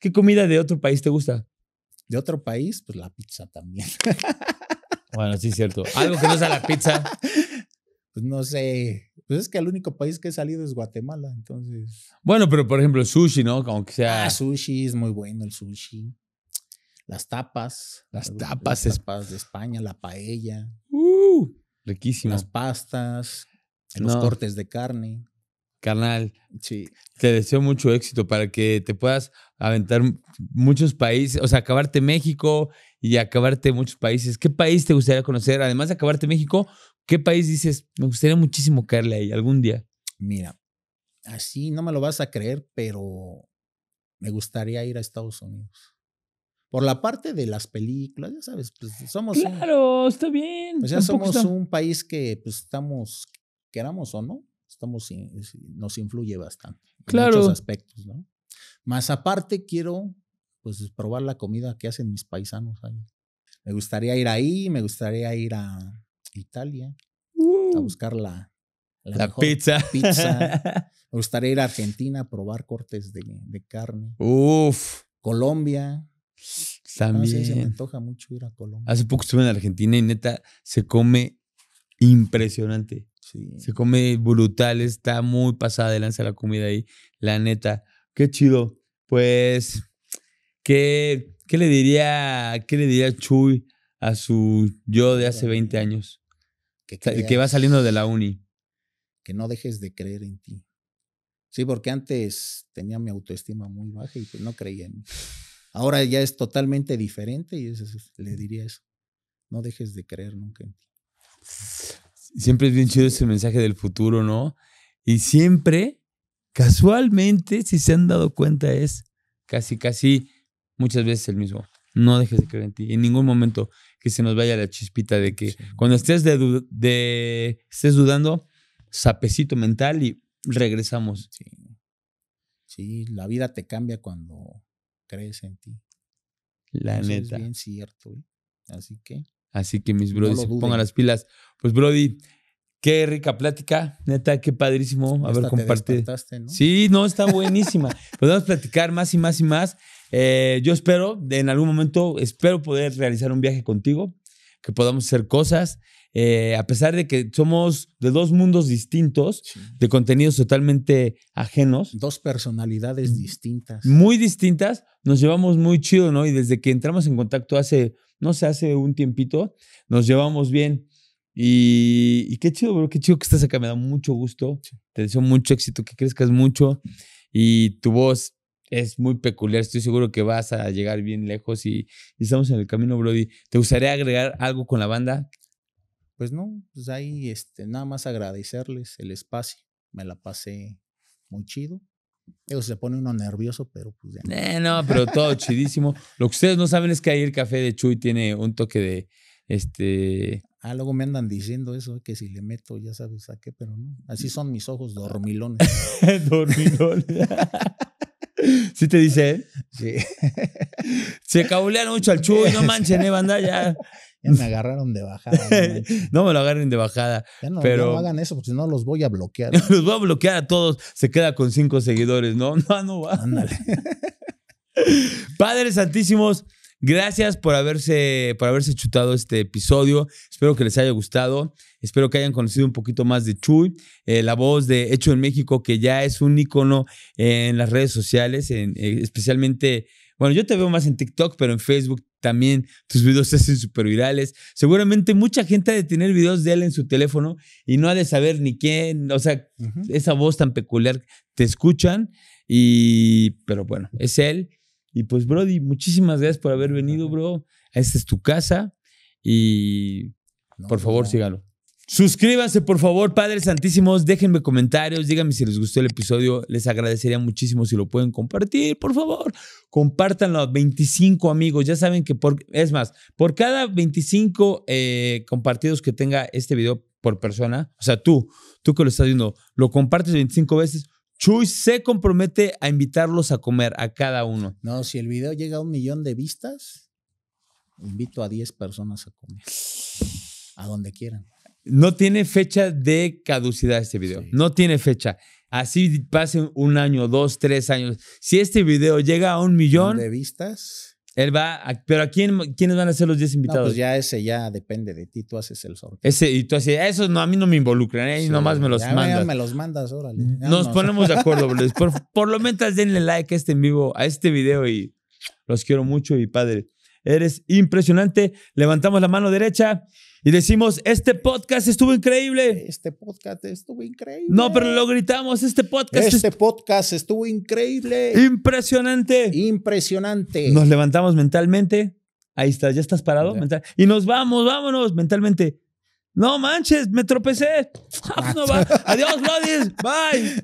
¿Qué comida de otro país te gusta? De otro país, pues la pizza también. bueno, sí, es cierto. Algo que no sea la pizza. Pues no sé. Pues es que el único país que he salido es Guatemala, entonces. Bueno, pero por ejemplo, el sushi, ¿no? Como que ah, sea. Ah, sushi es muy bueno el sushi. Las tapas. Las tapas. de España, la paella. Uh, riquísimo. Las pastas, los cortes de carne. Carnal, sí. te deseo mucho éxito para que te puedas aventar muchos países, o sea, acabarte México y acabarte muchos países. ¿Qué país te gustaría conocer? Además de acabarte México, ¿qué país dices, me gustaría muchísimo caerle ahí algún día? Mira, así no me lo vas a creer, pero me gustaría ir a Estados Unidos. Por la parte de las películas, ya sabes, pues somos... Claro, está bien. Pues ya somos un país que pues, estamos, queramos o no, estamos, nos influye bastante en muchos aspectos, ¿no? Más aparte quiero pues, probar la comida que hacen mis paisanos Me gustaría ir ahí, me gustaría ir a Italia a uh. buscar la, la, pizza. Me gustaría ir a Argentina a probar cortes de, carne. Colombia. También. se me antoja mucho ir a Colombia. Hace poco estuve en Argentina y neta se come impresionante. Se come brutal, está muy pasada de lanza la comida ahí, la neta. Qué chido. Pues, ¿qué, qué le diría, qué le diría Chuy a su yo de hace 20 años? Que, va saliendo de la uni. Que no dejes de creer en ti. Sí, porque antes tenía mi autoestima muy baja y pues, no creía en mí. Ahora ya es totalmente diferente y eso, le diría eso. No dejes de creer nunca en ti. Siempre es bien chido ese mensaje del futuro, ¿no? Y siempre, casualmente, si se han dado cuenta, es casi, casi muchas veces el mismo. No dejes de creer en ti. En ningún momento que se nos vaya la chispita de que cuando estés, de, de, estés dudando, sapecito mental y regresamos. Sí. la vida te cambia cuando crees en ti. La neta. Es bien cierto. ¿eh? Así que Así que mis Brody, se pongan las pilas. Pues Brody, qué rica plática, neta, qué padrísimo a ver ¿no? Sí, no, está buenísima. Podemos pues, platicar más y más y más. Eh, yo espero, en algún momento, espero poder realizar un viaje contigo, que podamos hacer cosas. Eh, a pesar de que somos de dos mundos distintos, de contenidos totalmente ajenos. Dos personalidades mm, distintas. Muy distintas, nos llevamos muy chido, ¿no? Y desde que entramos en contacto hace, no sé, hace un tiempito, nos llevamos bien. Y, qué chido, bro, qué chido que estás acá, me da mucho gusto. Te deseo mucho éxito, que crezcas mucho. Y tu voz es muy peculiar. Estoy seguro que vas a llegar bien lejos y, estamos en el camino, Brody. ¿Te gustaría agregar algo con la banda? pues no, pues ahí este, nada más agradecerles el espacio. Me la pasé muy chido. Digo, se pone uno nervioso, pero pues ya. Eh, no, pero todo chidísimo. Lo que ustedes no saben es que ahí el café de Chuy tiene un toque de este. Ah, luego me andan diciendo eso, que si le meto, ya sabes a qué, pero no. Así mm. son mis ojos dormilones. dormilones. ¿Sí te dice Sí. Se cabulean mucho al Chuy, no manchen, eh, banda, ya. Ya me agarraron de bajada. no me lo agarren de bajada. no, pero... hagan eso porque si no los voy a bloquear. los voy a bloquear a todos. Se queda con cinco seguidores, ¿no? No, no va. Ándale. Padres Santísimos, gracias por haberse, por haberse chutado este episodio. Espero que les haya gustado. Espero que hayan conocido un poquito más de Chuy, eh, la voz de Hecho en México, que ya es un icono en las redes sociales, en, eh, especialmente bueno, yo te veo más en TikTok, pero en Facebook también tus videos se hacen súper virales. Seguramente mucha gente ha de tener videos de él en su teléfono y no ha de saber ni quién, o sea, esa voz tan peculiar, te escuchan y, pero bueno, es él. Y pues, Brody, muchísimas gracias por haber venido, bro. Esta es tu casa y por pues, favor, sígalo. Suscríbanse, por favor, Padres Santísimos. Déjenme comentarios. Díganme si les gustó el episodio. Les agradecería muchísimo si lo pueden compartir, por favor. Compártanlo a 25 amigos. Ya saben que, por, es más, por cada 25 eh, compartidos que tenga este video por persona, o sea, tú, tú que lo estás viendo, lo compartes 25 veces. Chuy se compromete a invitarlos a comer a cada uno. No, si el video llega a un millón de vistas, invito a 10 personas a comer. A donde quieran. No tiene fecha de caducidad este video. No tiene fecha. Así pase un año, dos, tres años. Si este video llega a un millón. ¿De vistas? Él va. pero ¿a quién, quiénes van a ser los 10 pues invitados? pues ya ese ya depende de ti. Tú haces el sorteo. Ese, y tú haces. Eso no, a mí no me involucran. ¿eh? nomás me los mandas. Ya me los mandas, órale. Nos ponemos de acuerdo, por, por lo menos denle like a este en vivo, a este video y los quiero mucho y padre. Eres impresionante. Levantamos la mano derecha. Y decimos, este podcast estuvo increíble. Este podcast estuvo increíble. No, pero lo gritamos, este podcast. Este podcast estuvo increíble. Impresionante. Impresionante. Nos levantamos mentalmente. Ahí estás, ya estás parado. y nos vamos, vámonos mentalmente. No manches, me tropecé. Ah, pues Adiós, Lodis. Bye.